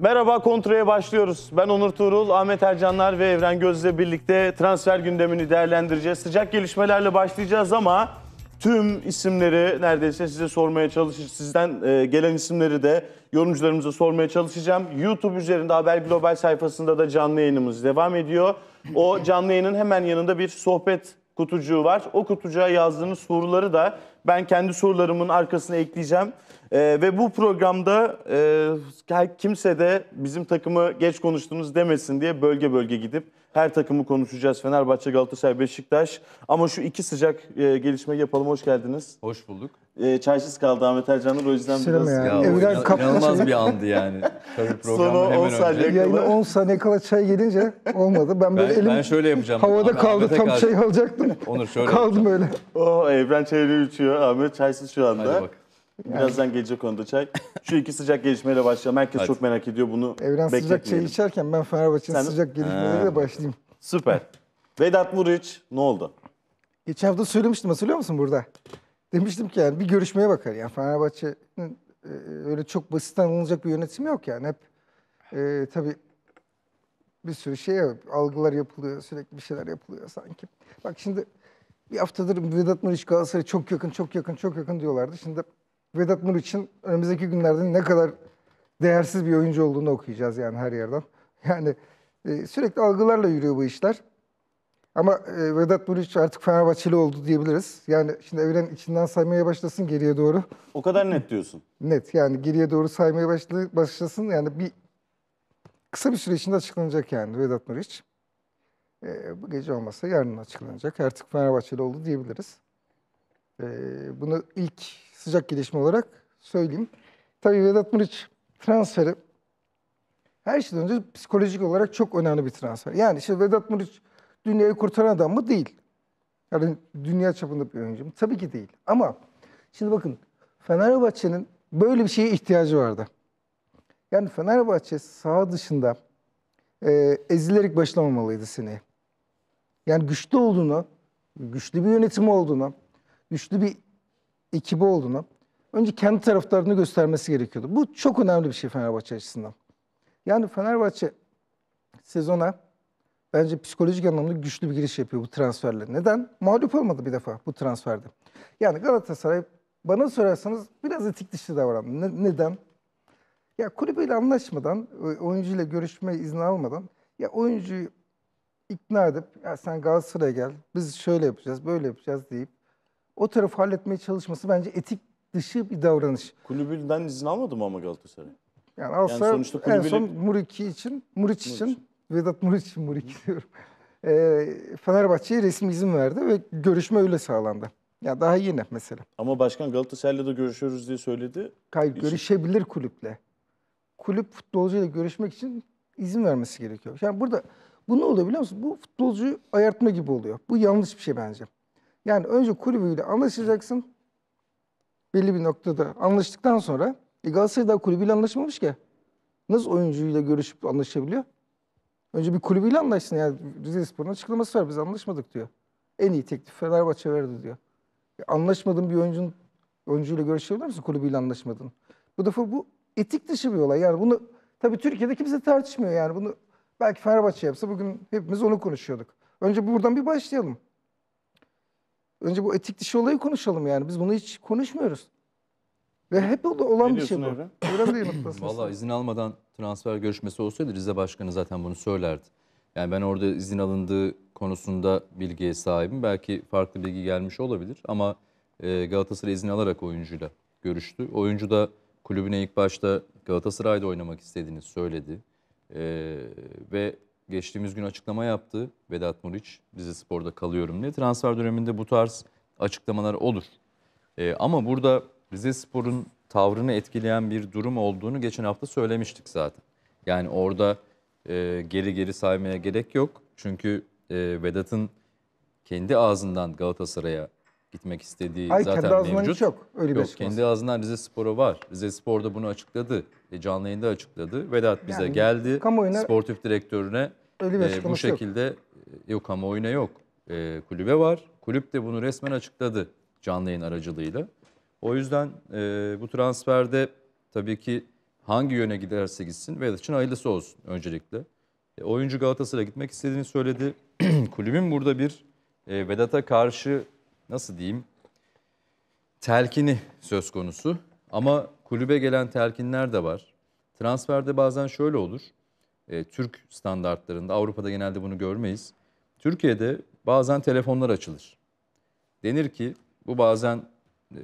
Merhaba kontrole başlıyoruz. Ben Onur Tuğrul, Ahmet Ercanlar ve Evren Göz'le birlikte transfer gündemini değerlendireceğiz. Sıcak gelişmelerle başlayacağız ama tüm isimleri neredeyse size sormaya çalışır. Sizden e, gelen isimleri de yorumcularımıza sormaya çalışacağım. YouTube üzerinde Haber Global sayfasında da canlı yayınımız devam ediyor. O canlı yayının hemen yanında bir sohbet kutucuğu var. O kutucuğa yazdığınız soruları da ben kendi sorularımın arkasına ekleyeceğim. E, ve bu programda e, kimse de bizim takımı geç konuştunuz demesin diye bölge bölge gidip her takımı konuşacağız. Fenerbahçe, Galatasaray, Beşiktaş. Ama şu iki sıcak e, gelişme yapalım. Hoş geldiniz. Hoş bulduk. E, çaysız kaldı Ahmet Ercan'ın o yüzden Selam biraz... Ya, ya, Evren bir andı yani. Sonu 10 saniye kadar 10 saniye kala çay gelince olmadı. Ben böyle ben, elim ben şöyle yapacağım. havada Ahmet, kaldı tam karşı. şey alacaktım. Onur şöyle Kaldım yapacağım. öyle. Oh, Evren çayını içiyor. Ahmet çaysız şu anda. Hadi bak. Birazdan gelecek onda çay. Şu iki sıcak gelişmeyle başlayalım. Herkes Hadi. çok merak ediyor bunu. Evren sıcak çay içerken ben Fenerbahçe'nin sıcak gelişmeleriyle başlayayım. Süper. Vedat Muriç ne oldu? Geçen hafta söylemiştim hatırlıyor musun burada? Demiştim ki yani bir görüşmeye bakar. Yani Fenerbahçe'nin e, öyle çok basitten alınacak bir yönetim yok yani. Hep e, tabii bir sürü şey algılar yapılıyor, sürekli bir şeyler yapılıyor sanki. Bak şimdi bir haftadır Vedat Muriç Galatasaray'a çok yakın, çok yakın, çok yakın diyorlardı. Şimdi Vedat Mur için önümüzdeki günlerde ne kadar değersiz bir oyuncu olduğunu okuyacağız yani her yerden. Yani e, sürekli algılarla yürüyor bu işler. Ama e, Vedat Muriç artık Fenerbahçeli oldu diyebiliriz. Yani şimdi evren içinden saymaya başlasın geriye doğru. O kadar net diyorsun. Net yani geriye doğru saymaya başlasın. Yani bir kısa bir süre içinde açıklanacak yani Vedat Muriç. E, bu gece olmasa yarın açıklanacak. Artık Fenerbahçeli oldu diyebiliriz. E, bunu ilk sıcak gelişme olarak söyleyeyim. Tabii Vedat Muriç transferi her şeyden önce psikolojik olarak çok önemli bir transfer. Yani işte Vedat Muriç dünyayı kurtaran adam mı? Değil. Yani dünya çapında bir oyuncu mu? Tabii ki değil. Ama şimdi bakın Fenerbahçe'nin böyle bir şeye ihtiyacı vardı. Yani Fenerbahçe sağ dışında e, ezilerek başlamamalıydı seneye. Yani güçlü olduğunu, güçlü bir yönetimi olduğunu, güçlü bir ekibi olduğunu, önce kendi taraftarını göstermesi gerekiyordu. Bu çok önemli bir şey Fenerbahçe açısından. Yani Fenerbahçe sezona bence psikolojik anlamda güçlü bir giriş yapıyor bu transferle. Neden? Mağlup olmadı bir defa bu transferde. Yani Galatasaray bana sorarsanız biraz etik dışı davrandı. Ne, neden? Ya kulübüyle anlaşmadan, oyuncuyla görüşme izni almadan ya oyuncuyu ikna edip ya sen Galatasaray'a gel, biz şöyle yapacağız, böyle yapacağız deyip o tarafı halletmeye çalışması bence etik dışı bir davranış. Kulübünden izin almadı mı ama Galatasaray? Yani alsa yani sonuçta kulübüyle... en son Muriç'i için, Muriç için, Muriç. Vedat Muriç için Muriç diyorum. E, Fenerbahçe'ye resmi izin verdi ve görüşme öyle sağlandı. Ya daha yeni mesela. Ama başkan Galatasaray'la da görüşüyoruz diye söyledi. Hayır, için... görüşebilir kulüple. Kulüp futbolcuyla görüşmek için izin vermesi gerekiyor. Yani burada bu ne oluyor biliyor musun? Bu futbolcuyu ayartma gibi oluyor. Bu yanlış bir şey bence. Yani önce kulübüyle anlaşacaksın. Belli bir noktada anlaştıktan sonra e Galatasaray daha kulübüyle anlaşmamış ki. Nasıl oyuncuyla görüşüp anlaşabiliyor? Önce bir kulübüyle anlaşsın. Yani Rize Spor'un açıklaması var. Biz anlaşmadık diyor. En iyi teklif Fenerbahçe verdi diyor. E anlaşmadığın bir oyuncun oyuncuyla görüşebilir misin? Kulübüyle anlaşmadın. Bu defa bu etik dışı bir olay. Yani bunu tabii Türkiye'de kimse tartışmıyor yani. Bunu belki Fenerbahçe yapsa bugün hepimiz onu konuşuyorduk. Önce buradan bir başlayalım. Önce bu etik dışı olayı konuşalım yani. Biz bunu hiç konuşmuyoruz. Ve hep olan bir şey bu. Valla izin almadan transfer görüşmesi olsaydı Rize Başkanı zaten bunu söylerdi. Yani ben orada izin alındığı konusunda bilgiye sahibim. Belki farklı bilgi gelmiş olabilir ama e, Galatasaray izin alarak oyuncuyla görüştü. Oyuncu da kulübüne ilk başta Galatasaray'da oynamak istediğini söyledi. E, ve geçtiğimiz gün açıklama yaptı Vedat Muriç. Rize Spor'da kalıyorum diye. Transfer döneminde bu tarz açıklamalar olur. E, ama burada Rize Spor'un tavrını etkileyen bir durum olduğunu geçen hafta söylemiştik zaten. Yani orada e, geri geri saymaya gerek yok. Çünkü e, Vedat'ın kendi ağzından Galatasaray'a gitmek istediği Hayır, zaten kendi mevcut. hiç yok. Öyle bir yok, kendi ağzından Rize Spor'u var. Rize Spor'da bunu açıkladı. E, canlı yayında açıkladı. Vedat bize Yani geldi. kamuoyuna- sportif direktörüne Öyle bir e, bu şekilde yok, e, yok kamuoyuna yok. E, kulübe var. Kulüp de bunu resmen açıkladı canlı yayın aracılığıyla. O yüzden e, bu transferde tabii ki hangi yöne giderse gitsin Vedat için hayırlısı olsun öncelikle. E, oyuncu Galatasaray'a gitmek istediğini söyledi. Kulübün burada bir e, Vedat'a karşı nasıl diyeyim telkini söz konusu. Ama kulübe gelen telkinler de var. Transferde bazen şöyle olur. E, Türk standartlarında Avrupa'da genelde bunu görmeyiz. Türkiye'de bazen telefonlar açılır. Denir ki bu bazen e,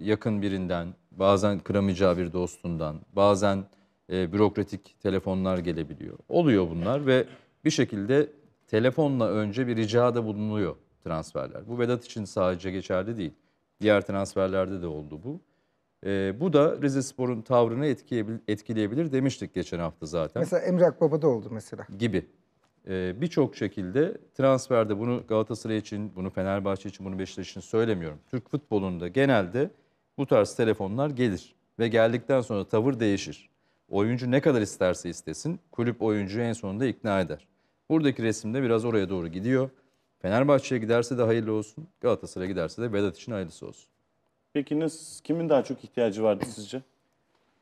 yakın birinden, bazen kıramayacağı bir dostundan, bazen e, bürokratik telefonlar gelebiliyor. Oluyor bunlar ve bir şekilde telefonla önce bir ricada bulunuyor transferler. Bu Vedat için sadece geçerli değil. Diğer transferlerde de oldu bu. E, bu da Rize Spor'un tavrını etkileyebilir, etkileyebilir demiştik geçen hafta zaten. Mesela Emre Akbaba da oldu mesela. Gibi. E, Birçok şekilde transferde bunu Galatasaray için, bunu Fenerbahçe için, bunu Beşiktaş için söylemiyorum. Türk futbolunda genelde bu tarz telefonlar gelir ve geldikten sonra tavır değişir. Oyuncu ne kadar isterse istesin kulüp oyuncuyu en sonunda ikna eder. Buradaki resimde biraz oraya doğru gidiyor. Fenerbahçe'ye giderse de hayırlı olsun. Galatasaray'a giderse de Vedat için hayırlısı olsun. Peki nasıl, kimin daha çok ihtiyacı vardı sizce?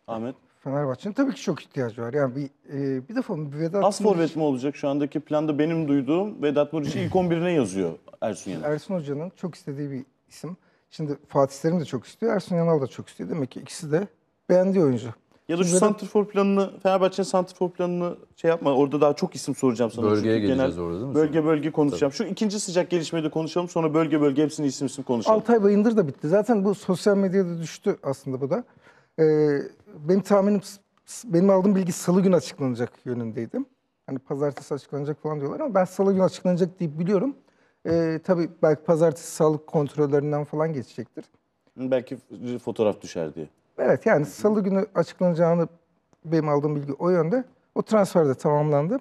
Ahmet? Fenerbahçe'nin tabii ki çok ihtiyacı var. Yani bir e, bir defa Vedat Az forvet mi olacak şu andaki planda benim duyduğum Vedat Muriç'i ilk 11'ine yazıyor Ersun Yanal. Ersun Hoca'nın çok istediği bir isim. Şimdi Fatih Terim de çok istiyor, Ersun Yanal da çok istiyor. Demek ki ikisi de beğendiği oyuncu. Ya da şu Zaten... santrfor planını, Fenerbahçe'nin santrfor planını şey yapma. Orada daha çok isim soracağım sana. Bölgeye Çünkü geleceğiz genel, orada değil mi? Bölge bölge konuşacağım. Tabii. Şu ikinci sıcak gelişmeyi de konuşalım. Sonra bölge bölge hepsini isim isim konuşalım. Altay Bayındır da bitti. Zaten bu sosyal medyada düştü aslında bu da. Ee, benim tahminim, benim aldığım bilgi salı gün açıklanacak yönündeydim. Hani pazartesi açıklanacak falan diyorlar ama ben salı gün açıklanacak deyip biliyorum. Ee, tabii belki pazartesi sağlık kontrollerinden falan geçecektir. Belki fotoğraf düşer diye. Evet yani salı günü açıklanacağını benim aldığım bilgi o yönde. O transfer de tamamlandı.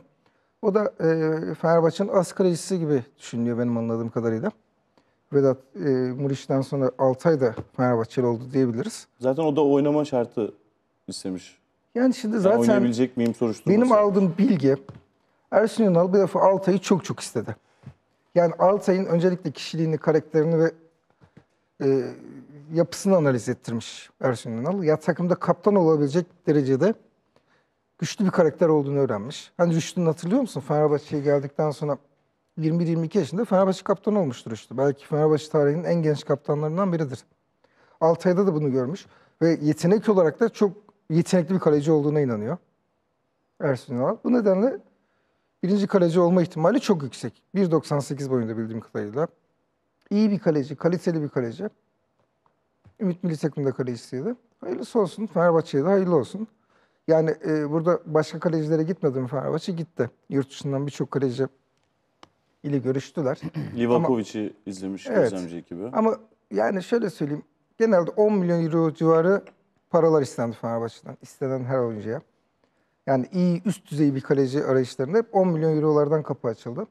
O da e, Fenerbahçe'nin asgarecisi gibi düşünülüyor benim anladığım kadarıyla. Vedat e, Muriç'ten sonra Altay da Fenerbahçeli oldu diyebiliriz. Zaten o da oynama şartı istemiş. Yani şimdi zaten yani oynayabilecek miyim soruşturması. Benim aldığım bilgi Ersun Yanal bir defa Altay'ı çok çok istedi. Yani Altay'ın öncelikle kişiliğini, karakterini ve e, yapısını analiz ettirmiş Ersun Yanal. Ya takımda kaptan olabilecek derecede güçlü bir karakter olduğunu öğrenmiş. Hani Rüştü'nü hatırlıyor musun? Fenerbahçe'ye geldikten sonra 21-22 yaşında Fenerbahçe kaptan olmuştur işte. Belki Fenerbahçe tarihinin en genç kaptanlarından biridir. Altay'da da bunu görmüş. Ve yetenek olarak da çok yetenekli bir kaleci olduğuna inanıyor. Ersun Yanal. Bu nedenle birinci kaleci olma ihtimali çok yüksek. 1.98 boyunda bildiğim kadarıyla. İyi bir kaleci, kaliteli bir kaleci. Ümit Milli Takım'da kalecisiydi. Hayırlısı olsun. Fenerbahçe'ye de hayırlı olsun. Yani e, burada başka kalecilere gitmedi mi Fenerbahçe? Gitti. Yurt dışından birçok kaleci ile görüştüler. Livakovic'i izlemiş evet, gözlemci ekibi. Ama yani şöyle söyleyeyim. Genelde 10 milyon euro civarı paralar istendi Fenerbahçe'den. İstenen her oyuncuya. Yani iyi üst düzey bir kaleci arayışlarında hep 10 milyon eurolardan kapı açıldı.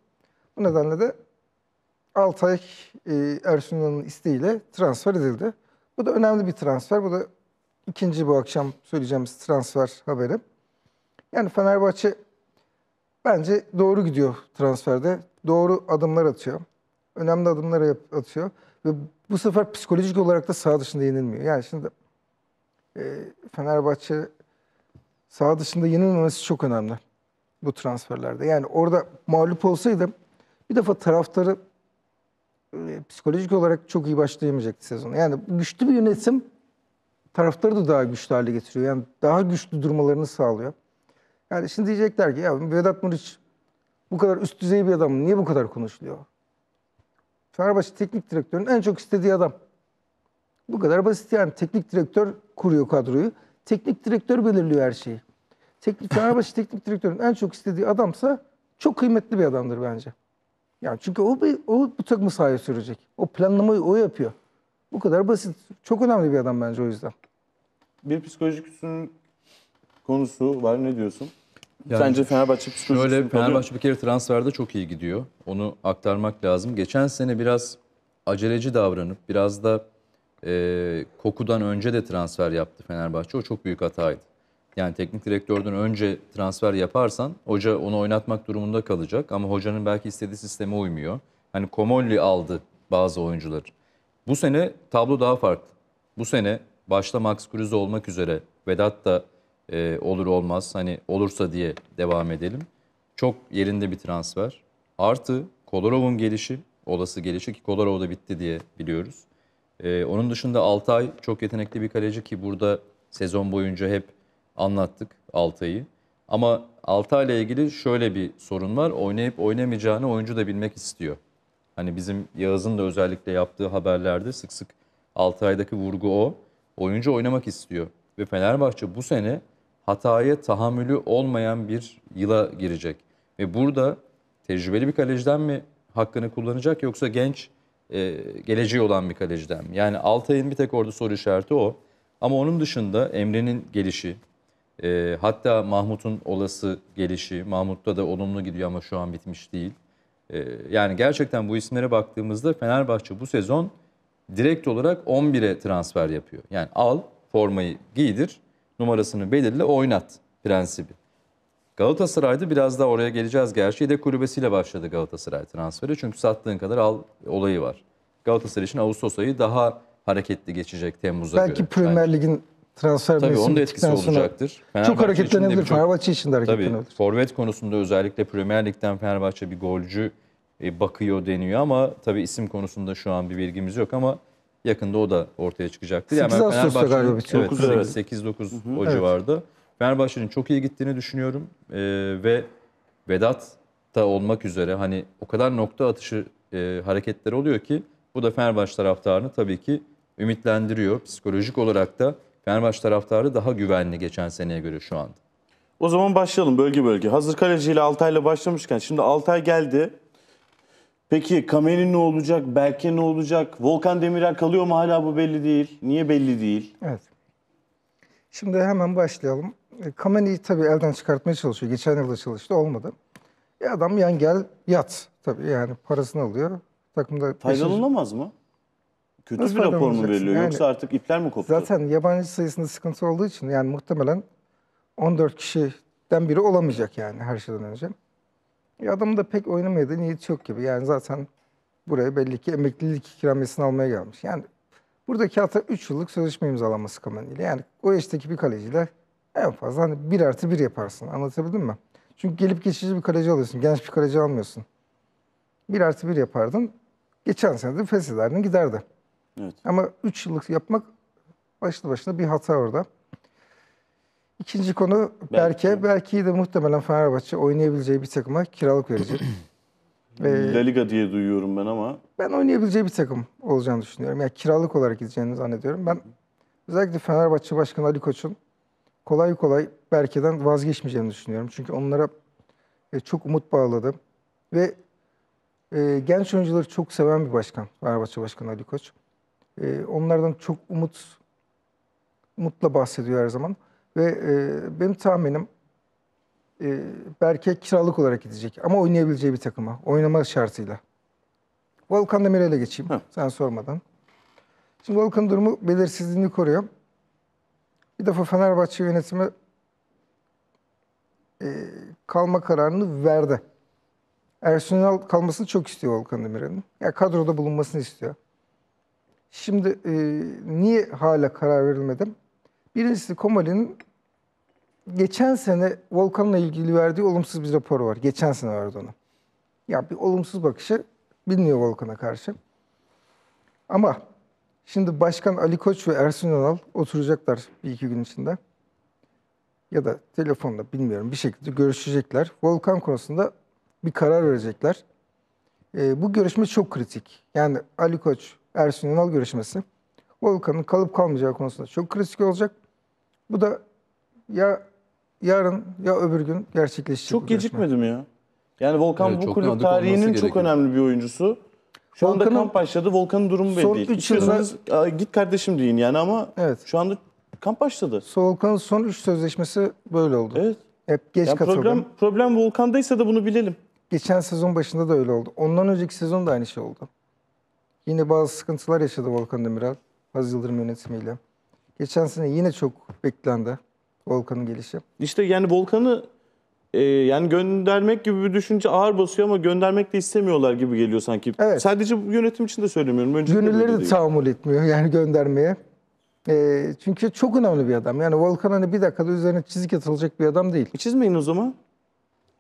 Bu nedenle de Altay e, Ersun'un isteğiyle transfer edildi. Bu da önemli bir transfer. Bu da ikinci bu akşam söyleyeceğimiz transfer haberi. Yani Fenerbahçe bence doğru gidiyor transferde. Doğru adımlar atıyor. Önemli adımlar atıyor. Ve bu sefer psikolojik olarak da sağ dışında yenilmiyor. Yani şimdi e, Fenerbahçe sağ dışında yenilmemesi çok önemli bu transferlerde. Yani orada mağlup olsaydı bir defa taraftarı e, psikolojik olarak çok iyi başlayamayacaktı sezonu. Yani güçlü bir yönetim taraftarı da daha güçlü hale getiriyor. Yani daha güçlü durmalarını sağlıyor. Yani şimdi diyecekler ki ya Vedat Muriç bu kadar üst düzey bir adam niye bu kadar konuşuluyor? Fenerbahçe teknik direktörün en çok istediği adam. Bu kadar basit yani. Teknik direktör kuruyor kadroyu. Teknik direktör belirliyor her şeyi. Teknik, Fenerbahçe teknik direktörün en çok istediği adamsa çok kıymetli bir adamdır bence. Ya çünkü o, o bu takımı sahaya sürecek. O planlamayı o yapıyor. Bu kadar basit. Çok önemli bir adam bence o yüzden. Bir psikolojik üstünlük konusu var. Ne diyorsun? Yani Sence Fenerbahçe psikolojisi Şöyle Fenerbahçe bir kere transferde çok iyi gidiyor. Onu aktarmak lazım. Geçen sene biraz aceleci davranıp biraz da e, kokudan önce de transfer yaptı Fenerbahçe. O çok büyük hataydı. Yani teknik direktörden önce transfer yaparsan hoca onu oynatmak durumunda kalacak ama hocanın belki istediği sisteme uymuyor. Hani Komolli aldı bazı oyuncuları. Bu sene tablo daha farklı. Bu sene başta Max Kruse olmak üzere Vedat da e, olur olmaz hani olursa diye devam edelim. Çok yerinde bir transfer. Artı Kolarov'un gelişi, olası gelişi ki Kolarov da bitti diye biliyoruz. E, onun dışında Altay çok yetenekli bir kaleci ki burada sezon boyunca hep anlattık Altay'ı. Ama Altay'la ilgili şöyle bir sorun var. Oynayıp oynamayacağını oyuncu da bilmek istiyor. Hani bizim Yağız'ın da özellikle yaptığı haberlerde sık sık Altay'daki vurgu o. Oyuncu oynamak istiyor. Ve Fenerbahçe bu sene hataya tahammülü olmayan bir yıla girecek. Ve burada tecrübeli bir kaleciden mi hakkını kullanacak yoksa genç e, geleceği olan bir kaleciden mi? Yani Altay'ın bir tek orada soru işareti o. Ama onun dışında Emre'nin gelişi, e, hatta Mahmut'un olası gelişi, Mahmut'ta da olumlu gidiyor ama şu an bitmiş değil. E, yani gerçekten bu isimlere baktığımızda Fenerbahçe bu sezon direkt olarak 11'e transfer yapıyor. Yani al formayı giydir, numarasını belirle, oynat prensibi. Galatasaray'da biraz daha oraya geleceğiz gerçi. de kulübesiyle başladı Galatasaray transferi. Çünkü sattığın kadar al olayı var. Galatasaray için Ağustos ayı daha hareketli geçecek Temmuz'a Belki göre. Belki Premier Lig'in transfer Tabii onun da etkisi olacaktır. Fenerbahçe çok hareketlenebilir. Için çok, Fenerbahçe için de hareketlenebilir. Tabii forvet konusunda özellikle Premier Lig'den Fenerbahçe bir golcü e, bakıyor deniyor ama tabii isim konusunda şu an bir bilgimiz yok ama yakında o da ortaya çıkacaktır. 8 yani Ağustos'ta galiba bitiyor. Evet, 8-9 o evet. civarda. Fenerbahçe'nin çok iyi gittiğini düşünüyorum ee, ve Vedat da olmak üzere hani o kadar nokta atışı e, hareketler oluyor ki bu da Fenerbahçe taraftarını tabii ki ümitlendiriyor. Psikolojik olarak da Fenerbahçe taraftarı daha güvenli geçen seneye göre şu anda. O zaman başlayalım bölge bölge. Hazır kaleciyle Altay'la başlamışken şimdi Altay geldi. Peki Kameni ne olacak? Berke ne olacak? Volkan Demirel kalıyor mu hala bu belli değil. Niye belli değil? Evet. Şimdi hemen başlayalım. E, Kameni tabii elden çıkartmaya çalışıyor. Geçen yılda çalıştı olmadı. Ya e, adam yan gel yat tabii yani parasını alıyor. Takımda peşin... Faydalanamaz mı? Kötü Nasıl bir rapor mu veriliyor yani, yoksa artık ipler mi koptu? Zaten yabancı sayısında sıkıntı olduğu için yani muhtemelen 14 kişiden biri olamayacak yani her şeyden önce. E adamın da pek oynamaydı da niyeti yok gibi. Yani zaten buraya belli ki emeklilik ikramiyesini almaya gelmiş. Yani buradaki hata 3 yıllık sözleşme imzalanması kamerayla. Yani o yaştaki bir kaleciyle en fazla hani 1 artı 1 yaparsın. Anlatabildim mi? Çünkü gelip geçici bir kaleci alıyorsun. Genç bir kaleci almıyorsun. 1 artı 1 yapardın. Geçen sene de feshederdin giderdi. Evet. Ama 3 yıllık yapmak başlı başına bir hata orada. İkinci konu Berke. Berke. Berke'yi de muhtemelen Fenerbahçe oynayabileceği bir takıma kiralık verecek. Ve La Liga diye duyuyorum ben ama. Ben oynayabileceği bir takım olacağını düşünüyorum. Yani kiralık olarak gideceğini zannediyorum. Ben özellikle Fenerbahçe Başkanı Ali Koç'un kolay kolay Berke'den vazgeçmeyeceğini düşünüyorum. Çünkü onlara e, çok umut bağladım Ve e, genç oyuncuları çok seven bir başkan. Fenerbahçe Başkanı Ali Koç. E, onlardan çok umut umutla bahsediyor her zaman. Ve e, benim tahminim e, Berke kiralık olarak gidecek ama oynayabileceği bir takıma. Oynama şartıyla. Volkan Demirel'e geçeyim Heh. sen sormadan. Şimdi Volkan durumu belirsizliğini koruyor. Bir defa Fenerbahçe yönetimi e, kalma kararını verdi. Ersun kalmasını çok istiyor Volkan Demirel'in. Ya kadroda bulunmasını istiyor. Şimdi e, niye hala karar verilmedi? Birincisi Komali'nin geçen sene Volkan'la ilgili verdiği olumsuz bir raporu var. Geçen sene vardı onu. Ya bir olumsuz bakışı bilmiyor Volkan'a karşı. Ama şimdi Başkan Ali Koç ve Ersun Yanal oturacaklar bir iki gün içinde. Ya da telefonda bilmiyorum bir şekilde görüşecekler. Volkan konusunda bir karar verecekler. E, bu görüşme çok kritik. Yani Ali Koç Ersun Yanal görüşmesi Volkan'ın kalıp kalmayacağı konusunda çok kritik olacak. Bu da ya yarın ya öbür gün gerçekleşecek. Çok gecikmedi mi ya? Yani Volkan evet, bu kulüp tarihinin çok önemli bir oyuncusu. Şu anda kamp başladı. Volkan'ın durumu belli değil. 3 yılda... git kardeşim deyin yani ama evet. şu anda kamp başladı. Volkan'ın son 3 sözleşmesi böyle oldu. Evet. Hep geç yani katıldım. Problem, problem Volkan'daysa da bunu bilelim. Geçen sezon başında da öyle oldu. Ondan önceki sezon da aynı şey oldu. Yine bazı sıkıntılar yaşadı Volkan Demirel, Aziz Yıldırım yönetimiyle. Geçen sene yine çok beklendi Volkan'ın gelişi. İşte yani Volkan'ı e, yani göndermek gibi bir düşünce ağır basıyor ama göndermek de istemiyorlar gibi geliyor sanki. Evet. Sadece yönetim için de söylemiyorum. Öncelikle Gönülleri de, tahammül etmiyor yani göndermeye. E, çünkü çok önemli bir adam. Yani Volkan hani bir dakikada üzerine çizik atılacak bir adam değil. E, çizmeyin o zaman.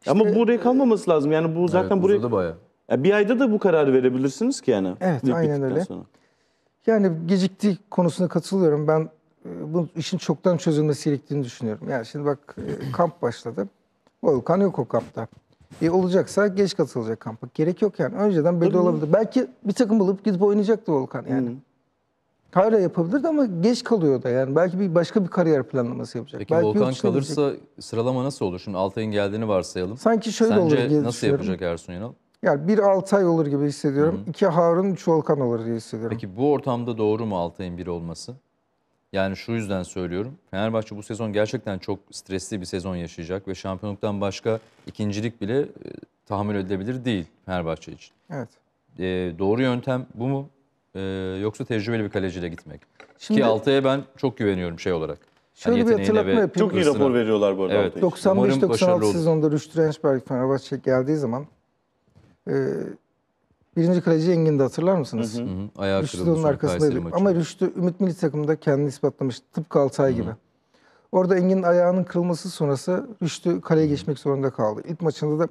İşte, ama buraya kalmaması e, lazım. Yani bu zaten evet, buraya... bayağı. Ya bir ayda da bu kararı verebilirsiniz ki yani. Evet aynen öyle. Sonra. Yani gecikti konusuna katılıyorum. Ben e, bu işin çoktan çözülmesi gerektiğini düşünüyorum. Yani şimdi bak e, kamp başladı. Volkan yok o kampta. E olacaksa geç katılacak kampa. Gerek yok yani. Önceden belli olabilir. Belki bir takım bulup gidip oynayacaktı Volkan yani. Hı. Hmm. Hala yapabilirdi ama geç kalıyor da yani. Belki bir başka bir kariyer planlaması yapacak. Peki Belki Volkan kalırsa edecek. sıralama nasıl olur? Şimdi Altay'ın geldiğini varsayalım. Sanki şöyle Sence olur diye nasıl yapacak Ersun Yanal? Yani bir Altay olur gibi hissediyorum. Hı hı. İki Harun, üç Volkan olur diye hissediyorum. Peki bu ortamda doğru mu Altay'ın biri olması? Yani şu yüzden söylüyorum. Fenerbahçe bu sezon gerçekten çok stresli bir sezon yaşayacak ve şampiyonluktan başka ikincilik bile e, tahammül edilebilir değil Fenerbahçe için. Evet. E, doğru yöntem bu mu? E, yoksa tecrübeli bir kaleciyle gitmek. Şimdi, Ki Altay'a ben çok güveniyorum şey olarak. Hani Şöyle yani bir hatırlatma yapayım. Çok iyi rapor veriyorlar bu arada. Evet. 95-96 sezonda Rüştü Rensberg Fenerbahçe geldiği zaman e, birinci kaleci de hatırlar mısınız? Hı hı. Rüştü onun arkasındaydı. Ama Rüştü Ümit Milli Takım'da kendini ispatlamış. Tıpkı Altay hı hı. gibi. Orada Engin'in ayağının kırılması sonrası Rüştü kaleye geçmek zorunda kaldı. İlk maçında da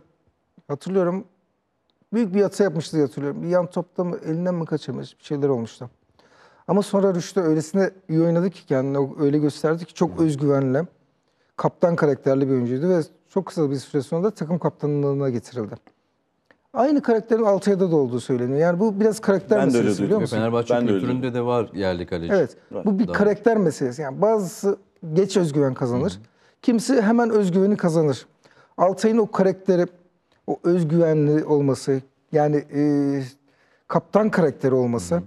hatırlıyorum büyük bir yatsa yapmıştı diye hatırlıyorum. Bir yan topta mı elinden mi kaçamış, bir şeyler olmuştu. Ama sonra Rüştü öylesine iyi oynadı ki kendini öyle gösterdi ki çok özgüvenli. Kaptan karakterli bir oyuncuydu ve çok kısa bir süre sonra da takım kaptanlığına getirildi. Aynı karakterin Altay'da da olduğu söyleniyor. Yani bu biraz karakter Ben meselesi biliyor duydum. musun? Fenerbahçe Ben de öyle kültüründe de var yerli kaleci. Evet. Bu bir Doğru. karakter meselesi. Yani bazısı geç özgüven kazanır. Kimisi hemen özgüveni kazanır. Altay'ın o karakteri, o özgüvenli olması, yani e, kaptan karakteri olması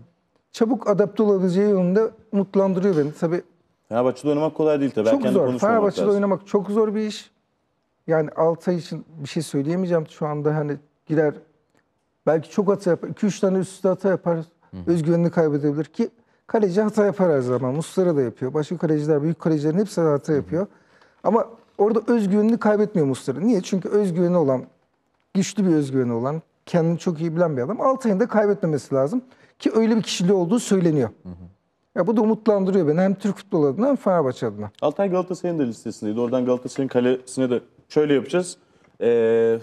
çabuk adapte olabileceği yönünde umutlandırıyor beni. Tabii Fenerbahçe'de oynamak kolay değil tabii. çok zor. konuşmamak Fenerbahçe'de lazım. oynamak çok zor bir iş. Yani Altay için bir şey söyleyemeyeceğim şu anda hani girer. Belki çok hata yapar. 2-3 tane üst üste hata yapar. Hı. Özgüvenini kaybedebilir ki kaleci hata yapar her zaman. Muslera da yapıyor. Başka kaleciler, büyük kalecilerin hepsi hata yapıyor. Hı. Ama orada özgüvenini kaybetmiyor Muslera. Niye? Çünkü özgüveni olan, güçlü bir özgüveni olan, kendini çok iyi bilen bir adam. Altay'ın da kaybetmemesi lazım. Ki öyle bir kişiliği olduğu söyleniyor. Hı hı. Ya bu da umutlandırıyor beni hem Türk futbol adına hem Fenerbahçe adına. Altay Galatasaray'ın da listesindeydi. Oradan Galatasaray'ın kalesine de şöyle yapacağız. Eee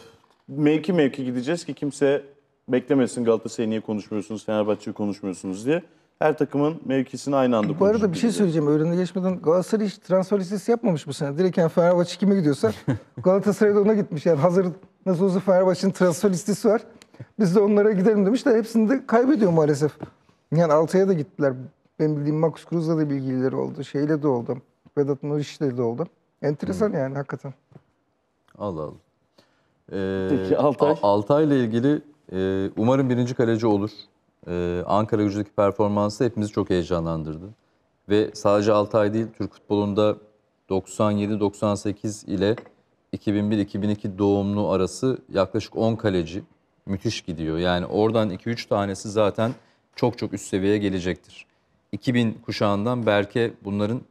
mevki mevki gideceğiz ki kimse beklemesin Galatasaray'ı niye konuşmuyorsunuz, Fenerbahçe'yi konuşmuyorsunuz diye. Her takımın mevkisini aynı anda konuşuyoruz. Bu arada bir şey söyleyeceğim. Öğrene geçmeden Galatasaray hiç transfer listesi yapmamış mı sene. Direkt yani Fenerbahçe kime gidiyorsa Galatasaray'da ona gitmiş. Yani hazır nasıl olsa Fenerbahçe'nin transfer listesi var. Biz de onlara gidelim demiş de hepsini de kaybediyor maalesef. Yani Altay'a da gittiler. Ben bildiğim Max Cruz'la da bilgileri oldu. Şeyle de oldu. Vedat Muriç'le de oldu. Enteresan hmm. yani hakikaten. Allah Allah. Peki ee, Altay? Altay ile ilgili e, umarım birinci kaleci olur. Ee, Ankara gücüdeki performansı hepimizi çok heyecanlandırdı. Ve sadece Altay değil, Türk futbolunda 97-98 ile 2001-2002 doğumlu arası yaklaşık 10 kaleci müthiş gidiyor. Yani oradan 2-3 tanesi zaten çok çok üst seviyeye gelecektir. 2000 kuşağından Berke bunların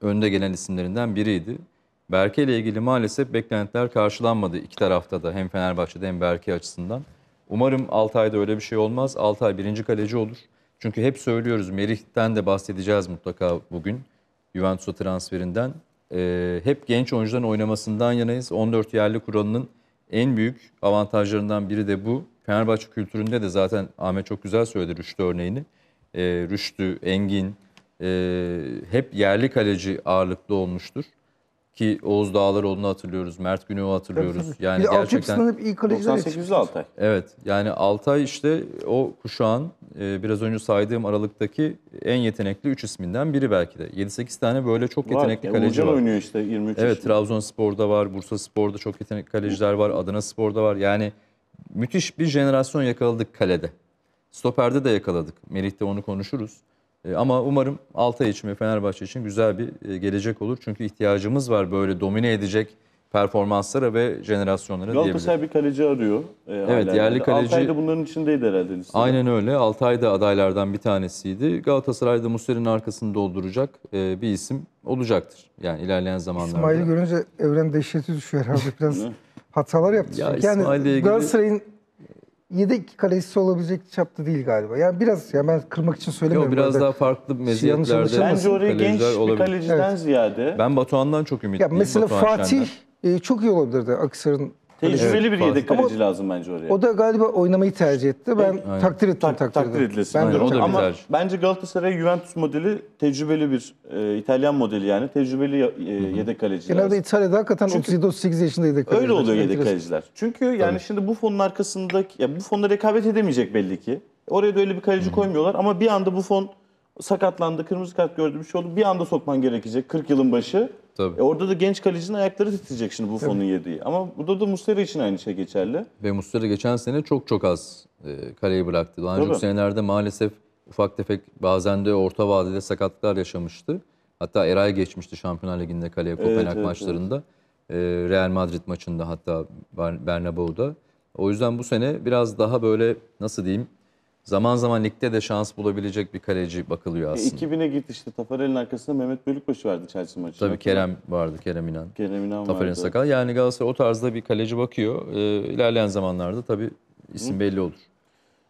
önde gelen isimlerinden biriydi. Berke ile ilgili maalesef beklentiler karşılanmadı iki tarafta da hem Fenerbahçe'de hem Berke açısından. Umarım ayda öyle bir şey olmaz. ay birinci kaleci olur. Çünkü hep söylüyoruz Merih'ten de bahsedeceğiz mutlaka bugün Juventus'a transferinden. Ee, hep genç oyuncuların oynamasından yanayız. 14 yerli kuralının en büyük avantajlarından biri de bu. Fenerbahçe kültüründe de zaten Ahmet çok güzel söyledi Rüştü örneğini. Ee, Rüştü, Engin e, hep yerli kaleci ağırlıklı olmuştur. Ki Oğuz Dağlaroğlu'nu hatırlıyoruz, Mert Güney'i hatırlıyoruz. Tabii, tabii. Yani bir gerçekten... Sınıf, iyi kaleciler 98'de Altay. Evet yani Altay işte o kuşağın e, biraz önce saydığım aralıktaki en yetenekli 3 isminden biri belki de. 7-8 tane böyle çok yetenekli var. E, kaleci Uğurcan var. oynuyor işte 23 Evet yaşında. Trabzonspor'da var, Bursa Spor'da çok yetenekli kaleciler var, Adana Spor'da var. Yani müthiş bir jenerasyon yakaladık kalede. Stoper'de de yakaladık. Melih onu konuşuruz. E, ama umarım Altay için ve Fenerbahçe için güzel bir e, gelecek olur. Çünkü ihtiyacımız var böyle domine edecek performanslara ve jenerasyonlara diyebilirim. Galatasaray bir kaleci arıyor. E, evet hala. yerli kaleci. Altay da bunların içindeydi herhalde. Listede. Aynen öyle. Altay da adaylardan bir tanesiydi. Galatasaray'da Musler'in arkasını dolduracak e, bir isim olacaktır. Yani ilerleyen zamanlarda. İsmail'i görünce evren dehşeti düşüyor herhalde. Biraz hatalar yaptı. Ya yani ilgili... Galatasaray'ın yedek iki kalecisi olabilecek çapta değil galiba. Yani biraz yani ben kırmak için söylemiyorum. Yok biraz daha farklı şey meziyetlerde şey Bence oraya genç olabilir. bir kaleciden evet. ziyade. Ben Batuhan'dan çok ümitliyim. Ya mesela Batuhan Fatih e, çok iyi olabilirdi Akisar'ın Tecrübeli bir yedek Ama kaleci lazım bence oraya. O da galiba oynamayı tercih etti. Ben Aynen. takdir ettim Tak- takdir edilesi. Ben Aynen, o da bir Ama tercih. bence Galatasaray Juventus modeli tecrübeli bir e, İtalyan modeli yani. Tecrübeli e, yedek kaleci Genelde lazım. İtalya'da hakikaten Çünkü 37-38 yaşında yedek kaleci. Öyle oluyor yedek Enteresan. kaleciler. Çünkü yani şimdi bu fonun arkasındaki ya bu fonla rekabet edemeyecek belli ki. Oraya da öyle bir kaleci koymuyorlar ama bir anda bu fon sakatlandı, kırmızı kart gördü bir şey oldu. Bir anda sokman gerekecek 40 yılın başı. Tabii. E orada da genç kalecinin ayakları titreyecek şimdi Buffon'un yediği. Ama burada da Muslera için aynı şey geçerli. Ve Muslera geçen sene çok çok az e, kaleyi bıraktı. Daha önceki senelerde maalesef ufak tefek bazen de orta vadede sakatlıklar yaşamıştı. Hatta Eray geçmişti Şampiyonlar Ligi'nde kaleye Kopenhag evet, maçlarında. Evet. E, Real Madrid maçında hatta Bernabeu'da. O yüzden bu sene biraz daha böyle nasıl diyeyim zaman zaman ligde de şans bulabilecek bir kaleci bakılıyor e, aslında. 2000'e gitti işte Tafarel'in arkasında Mehmet Bölükbaşı vardı Chelsea maçı. Tabii Kerem vardı, Kerem İnan. Kerem İnan Tafarel'in vardı. sakal. Yani Galatasaray o tarzda bir kaleci bakıyor. Ee, ilerleyen zamanlarda tabii isim Hı. belli olur.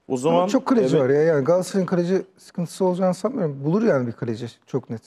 O zaman Ama çok kaleci evet. var ya. Yani Galatasaray'ın kaleci sıkıntısı olacağını sanmıyorum. Bulur yani bir kaleci çok net.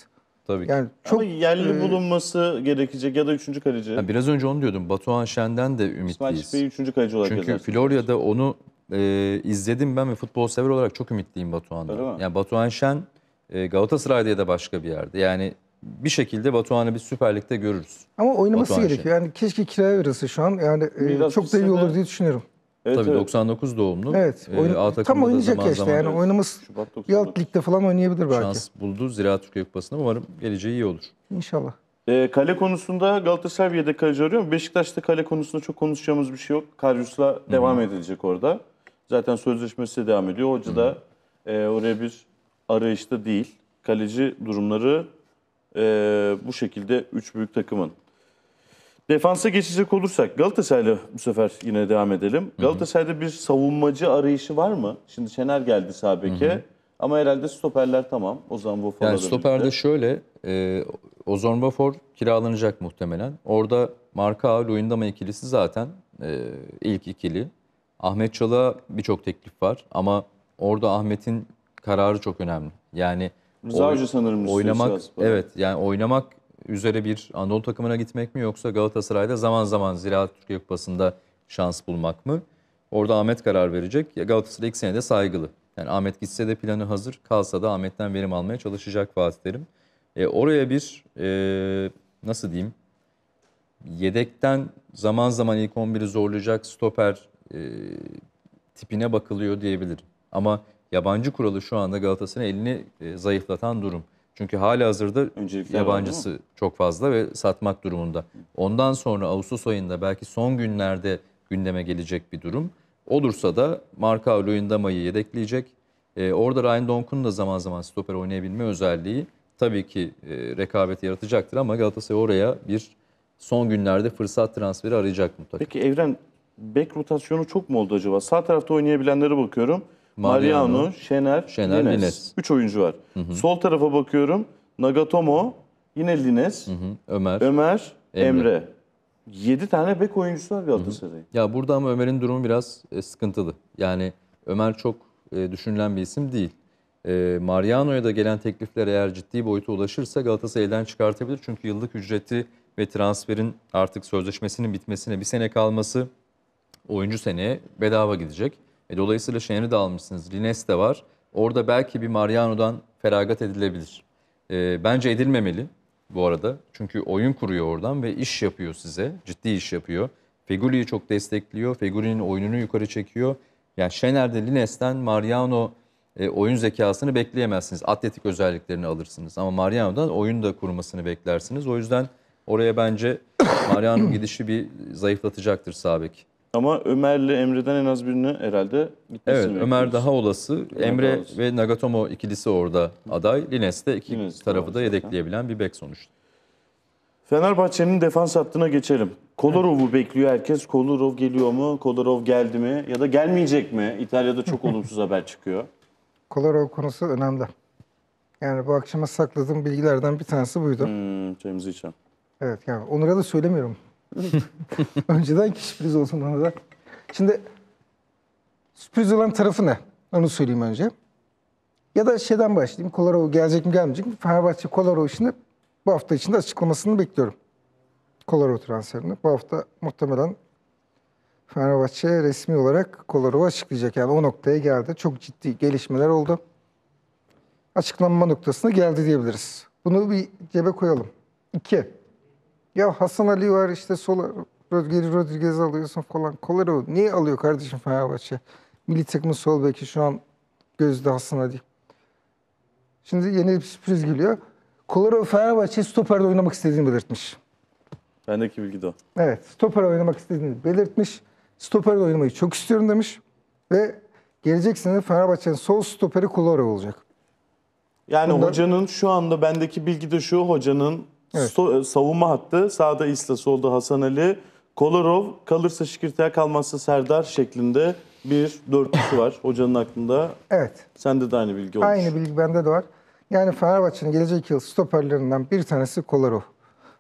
Tabii Yani çok Ama yerli e... bulunması gerekecek ya da üçüncü kaleci. Yani biraz önce onu diyordum. Batuhan Şen'den de ümitliyiz. İsmail Şüphe'yi üçüncü kaleci olarak Çünkü Florya'da onu e, izledim ben ve futbol sever olarak çok ümitliyim Batuhan'dan. Yani Batuhan Şen e, Galatasaray'da ya da başka bir yerde. Yani bir şekilde Batuhan'ı bir Süper Lig'de görürüz. Ama oynaması Batuhan gerekiyor. Şen. Yani keşke kiraya verilse şu an. Yani e, çok da iyi olur diye düşünüyorum. Evet, Tabii evet. 99 doğumlu. Evet. E, oyun- A tam oynayacak zaman ya işte. zaman Yani oynaması Şubat bir alt ligde falan oynayabilir belki. şans buldu. Ziraat Türkiye Kupası'nda umarım geleceği iyi olur. İnşallah. Ee, kale konusunda Galatasaray bir yedek kaleci arıyor. Beşiktaş'ta kale konusunda çok konuşacağımız bir şey yok. Karius'la devam edilecek orada. Zaten sözleşmesi devam ediyor. Hoca da e, oraya bir arayışta değil. Kaleci durumları e, bu şekilde üç büyük takımın. Defansa geçecek olursak Galatasaray'la bu sefer yine devam edelim. Galatasaray'da bir savunmacı arayışı var mı? Şimdi Şener geldi Sabek'e. Ama herhalde stoperler tamam. O zaman Vufa'la Yani stoperde şöyle, e, Ozon Bafor kiralanacak muhtemelen. Orada Marka Luindama ikilisi zaten e, ilk ikili. Ahmet Çal'a birçok teklif var ama orada Ahmet'in kararı çok önemli. Yani Rıza Hoca sanırım oynamak evet yani oynamak üzere bir Anadolu takımına gitmek mi yoksa Galatasaray'da zaman zaman Ziraat Türkiye Kupası'nda şans bulmak mı? Orada Ahmet karar verecek. Ya Galatasaray ilk senede saygılı. Yani Ahmet gitse de planı hazır, kalsa da Ahmet'ten verim almaya çalışacak Fatih Terim. E, oraya bir e, nasıl diyeyim yedekten zaman zaman ilk 11'i zorlayacak stoper e, tipine bakılıyor diyebilirim. Ama yabancı kuralı şu anda Galatasaray'ın elini e, zayıflatan durum. Çünkü hala hazırda Öncelikler yabancısı var, çok fazla ve satmak durumunda. Ondan sonra Ağustos ayında belki son günlerde gündeme gelecek bir durum. Olursa da Marka Luyendama'yı yedekleyecek. E, orada Ryan Donk'un da zaman zaman stoper oynayabilme özelliği tabii ki e, rekabeti yaratacaktır ama Galatasaray oraya bir son günlerde fırsat transferi arayacak mutlaka. Peki Evren bek rotasyonu çok mu oldu acaba? Sağ tarafta oynayabilenlere bakıyorum. Mariano, Şener, Şener Lines. Lines. Üç oyuncu var. Hı hı. Sol tarafa bakıyorum. Nagatomo, yine Lines, hı hı. Ömer, Ömer Emre. Emre. 7 tane bek oyuncusu var Galatasaray'ın. Ya burada ama Ömer'in durumu biraz e, sıkıntılı. Yani Ömer çok e, düşünülen bir isim değil. E, Mariano'ya da gelen teklifler eğer ciddi boyuta ulaşırsa Galatasaray çıkartabilir. Çünkü yıllık ücreti ve transferin artık sözleşmesinin bitmesine bir sene kalması oyuncu seneye bedava gidecek. E, dolayısıyla Şener'i de almışsınız. Lines de var. Orada belki bir Mariano'dan feragat edilebilir. E, bence edilmemeli bu arada. Çünkü oyun kuruyor oradan ve iş yapıyor size. Ciddi iş yapıyor. Feguli'yi çok destekliyor. Feguli'nin oyununu yukarı çekiyor. Yani Şener'de Lines'ten Mariano e, oyun zekasını bekleyemezsiniz. Atletik özelliklerini alırsınız. Ama Mariano'dan oyun da kurmasını beklersiniz. O yüzden oraya bence Mariano gidişi bir zayıflatacaktır Sabek. Ama Ömer'le Emre'den en az birini herhalde gitmesini Evet, bekliyoruz. Ömer daha olası. Ömer Emre daha olası. ve Nagatomo ikilisi orada aday. Lines de iki Lines tarafı da olası. yedekleyebilen bir bek sonuçta. Fenerbahçe'nin defans hattına geçelim. Kolarov'u bekliyor herkes. Kolarov geliyor mu? Kolarov geldi mi? Ya da gelmeyecek mi? İtalya'da çok olumsuz haber çıkıyor. Kolarov konusu önemli. Yani bu akşama sakladığım bilgilerden bir tanesi buydu. Hmm, James Hicham. Evet yani onlara da söylemiyorum. Önceden ki sürpriz olsun ona da. Şimdi sürpriz olan tarafı ne? Onu söyleyeyim önce. Ya da şeyden başlayayım. Kolarov gelecek mi gelmeyecek mi? Fenerbahçe Kolarov işini bu hafta içinde açıklamasını bekliyorum. Kolarov transferini. Bu hafta muhtemelen Fenerbahçe resmi olarak Kolarov'u açıklayacak. Yani o noktaya geldi. Çok ciddi gelişmeler oldu. Açıklanma noktasına geldi diyebiliriz. Bunu bir cebe koyalım. İki. Ya Hasan Ali var işte sola Rodgeri Rodriguez alıyorsun falan. Kolero niye alıyor kardeşim Fenerbahçe? Milli takımın sol beki şu an gözde Hasan Ali. Şimdi yeni bir sürpriz geliyor. Kolero Fenerbahçe stoperde oynamak istediğini belirtmiş. Bendeki bilgi de o. Evet, stoper oynamak istediğini belirtmiş. Stoper oynamayı çok istiyorum demiş. Ve gelecek sene Fenerbahçe'nin sol stoperi Kolero olacak. Yani Bundan... hocanın şu anda bendeki bilgi de şu, hocanın Evet. So e, savunma hattı sağda İsla, solda Hasan Ali, Kolarov kalırsa Şikirtel kalmazsa Serdar şeklinde bir dörtlüsü var hocanın aklında. Evet. Sende de aynı bilgi olmuş. Aynı bilgi bende de var. Yani Fenerbahçe'nin gelecek yıl stoperlerinden bir tanesi Kolarov.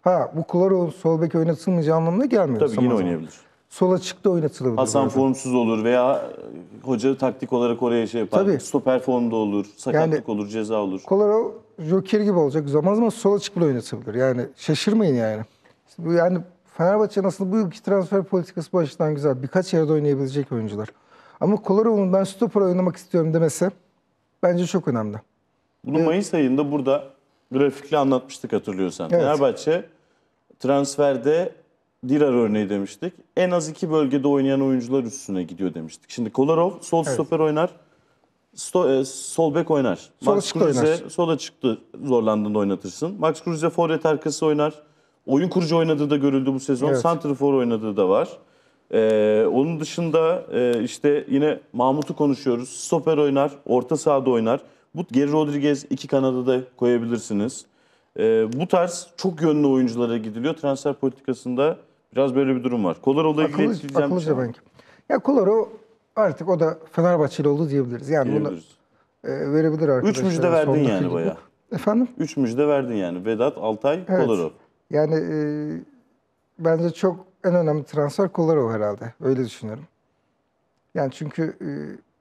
Ha bu Kolarov sol bek oynatılmayacağı anlamına gelmiyor. Tabii yine oynayabilir sol açıkta oynatılabilir. Hasan formsuz olur veya e, hoca taktik olarak oraya şey yapar. Tabii. Stoper formda olur, sakatlık yani, olur, ceza olur. Kolaro joker gibi olacak. Zaman zaman sola açık bile oynatabilir. Yani şaşırmayın yani. bu yani Fenerbahçe'nin aslında bu yılki transfer politikası bu açıdan güzel. Birkaç yerde oynayabilecek oyuncular. Ama Kolarov'un ben stoper oynamak istiyorum demesi bence çok önemli. Bunu ee, Mayıs ayında burada grafikle anlatmıştık hatırlıyorsan. Evet. Fenerbahçe transferde Dirar örneği demiştik. En az iki bölgede oynayan oyuncular üstüne gidiyor demiştik. Şimdi Kolarov sol evet. stoper oynar. Sto, e, sol bek oynar. Sol Max Kruse sola çıktı zorlandığında oynatırsın. Max Kruse forvet arkası oynar. Oyun kurucu oynadığı da görüldü bu sezon. Evet. for oynadığı da var. Ee, onun dışında e, işte yine Mahmut'u konuşuyoruz. Stoper oynar, orta sahada oynar. Bu Geri Rodriguez iki kanada da koyabilirsiniz. Ee, bu tarz çok yönlü oyunculara gidiliyor. Transfer politikasında Biraz böyle bir durum var. Kolaro'la ilgili Akıllı, etkileyeceğim bir şey akıllıca var mı? bence. Ya Kolaro artık o da Fenerbahçeli oldu diyebiliriz. Yani bunu Diyebiliriz. e, verebilir arkadaşlar. müjde verdin yani baya. Efendim? Üç müjde verdin yani. Vedat, Altay, Evet. Kolaro. Yani e, bence çok en önemli transfer Kolaro herhalde. Öyle düşünüyorum. Yani çünkü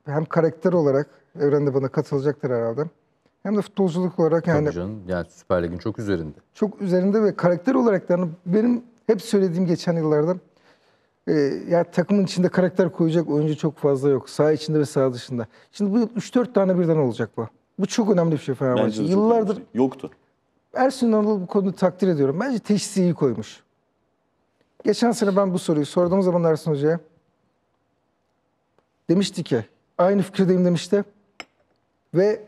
e, hem karakter olarak Evren de bana katılacaktır herhalde. Hem de futbolculuk olarak yani Tabii canım. Yani Süper Lig'in çok üzerinde. çok üzerinde ve karakter olarak da hani benim hep söylediğim geçen yıllarda e, ya takımın içinde karakter koyacak oyuncu çok fazla yok. Sağ içinde ve sağ dışında. Şimdi bu yıl 3-4 tane birden olacak bu. Bu çok önemli bir şey Fenerbahçe. Yıllardır önemli. Şey. yoktu. Ersun Anadolu bu konuyu takdir ediyorum. Bence teşhisi iyi koymuş. Geçen sene ben bu soruyu sorduğum zaman Ersun Hoca'ya demişti ki aynı fikirdeyim demişti ve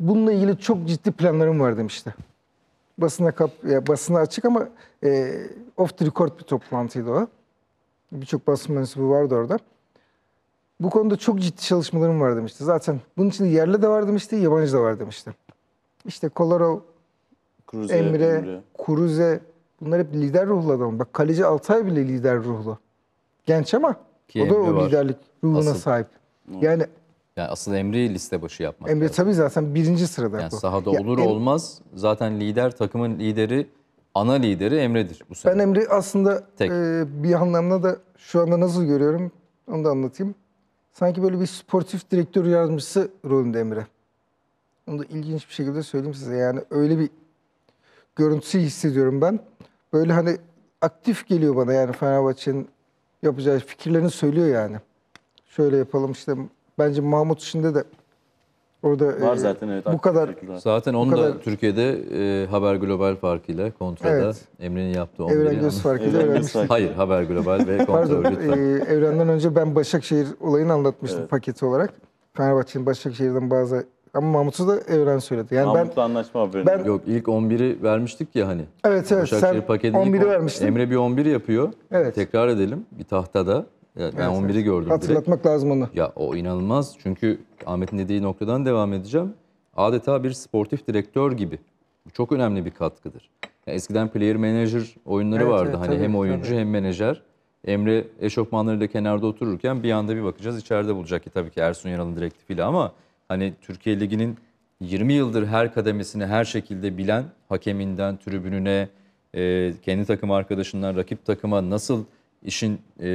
bununla ilgili çok ciddi planlarım var demişti basına kap, basına açık ama e, off the record bir toplantıydı o. Birçok basın mensubu vardı orada. Bu konuda çok ciddi çalışmalarım var demişti. Zaten bunun için yerli de var demişti, yabancı da var demişti. İşte Kolarov, Cruze, Emre, Emre, Kuruze bunlar hep lider ruhlu adam. Bak kaleci Altay bile lider ruhlu. Genç ama Ki o da o var. liderlik ruhuna Asıl. sahip. Yani yani asıl Emre liste başı yapmak Emre lazım. tabii zaten birinci sırada. Yani bu. sahada ya olur em olmaz zaten lider, takımın lideri, ana lideri Emre'dir bu sene. Ben Emre aslında Tek. E, bir anlamda da şu anda nasıl görüyorum onu da anlatayım. Sanki böyle bir sportif direktör yardımcısı rolünde Emre. Onu da ilginç bir şekilde söyleyeyim size. Yani öyle bir görüntüsü hissediyorum ben. Böyle hani aktif geliyor bana yani Fenerbahçe'nin yapacağı fikirlerini söylüyor yani. Şöyle yapalım işte Bence Mahmut içinde de orada Var e, zaten evet. bu kadar Zaten onu kadar- da Türkiye'de e, Haber Global farkıyla kontrada Evet. Emre'nin yaptığı Evren Göz anlat- farkıyla Evren Hayır Haber Global ve kontra Pardon, lütfen. e, evrenden önce ben Başakşehir olayını anlatmıştım Evet. paketi olarak. Fenerbahçe'nin Başakşehir'den bazı ama Mahmut'u da Evren söyledi. Yani ben anlaşma haberini. ben- Yok ilk 11'i vermiştik ya hani. evet evet sen Başakşehir paketini ilk 11'i on- vermiştin. Emre bir 11 yapıyor. Evet. Tekrar edelim bir tahtada ben evet, 11'i gördüm Hatırlatmak direkt. lazım onu. Ya o inanılmaz. Çünkü Ahmet'in dediği noktadan devam edeceğim. Adeta bir sportif direktör gibi. Bu çok önemli bir katkıdır. Yani eskiden player manager oyunları evet, vardı. Evet, hani tabii, hem oyuncu tabii. hem menajer. Emre eşofmanlarıyla kenarda otururken bir anda bir bakacağız içeride bulacak ki tabii ki Ersun Yanal'ın direktifiyle ama hani Türkiye Ligi'nin 20 yıldır her kademesini her şekilde bilen hakeminden tribününe e, kendi takım arkadaşından rakip takıma nasıl işin e,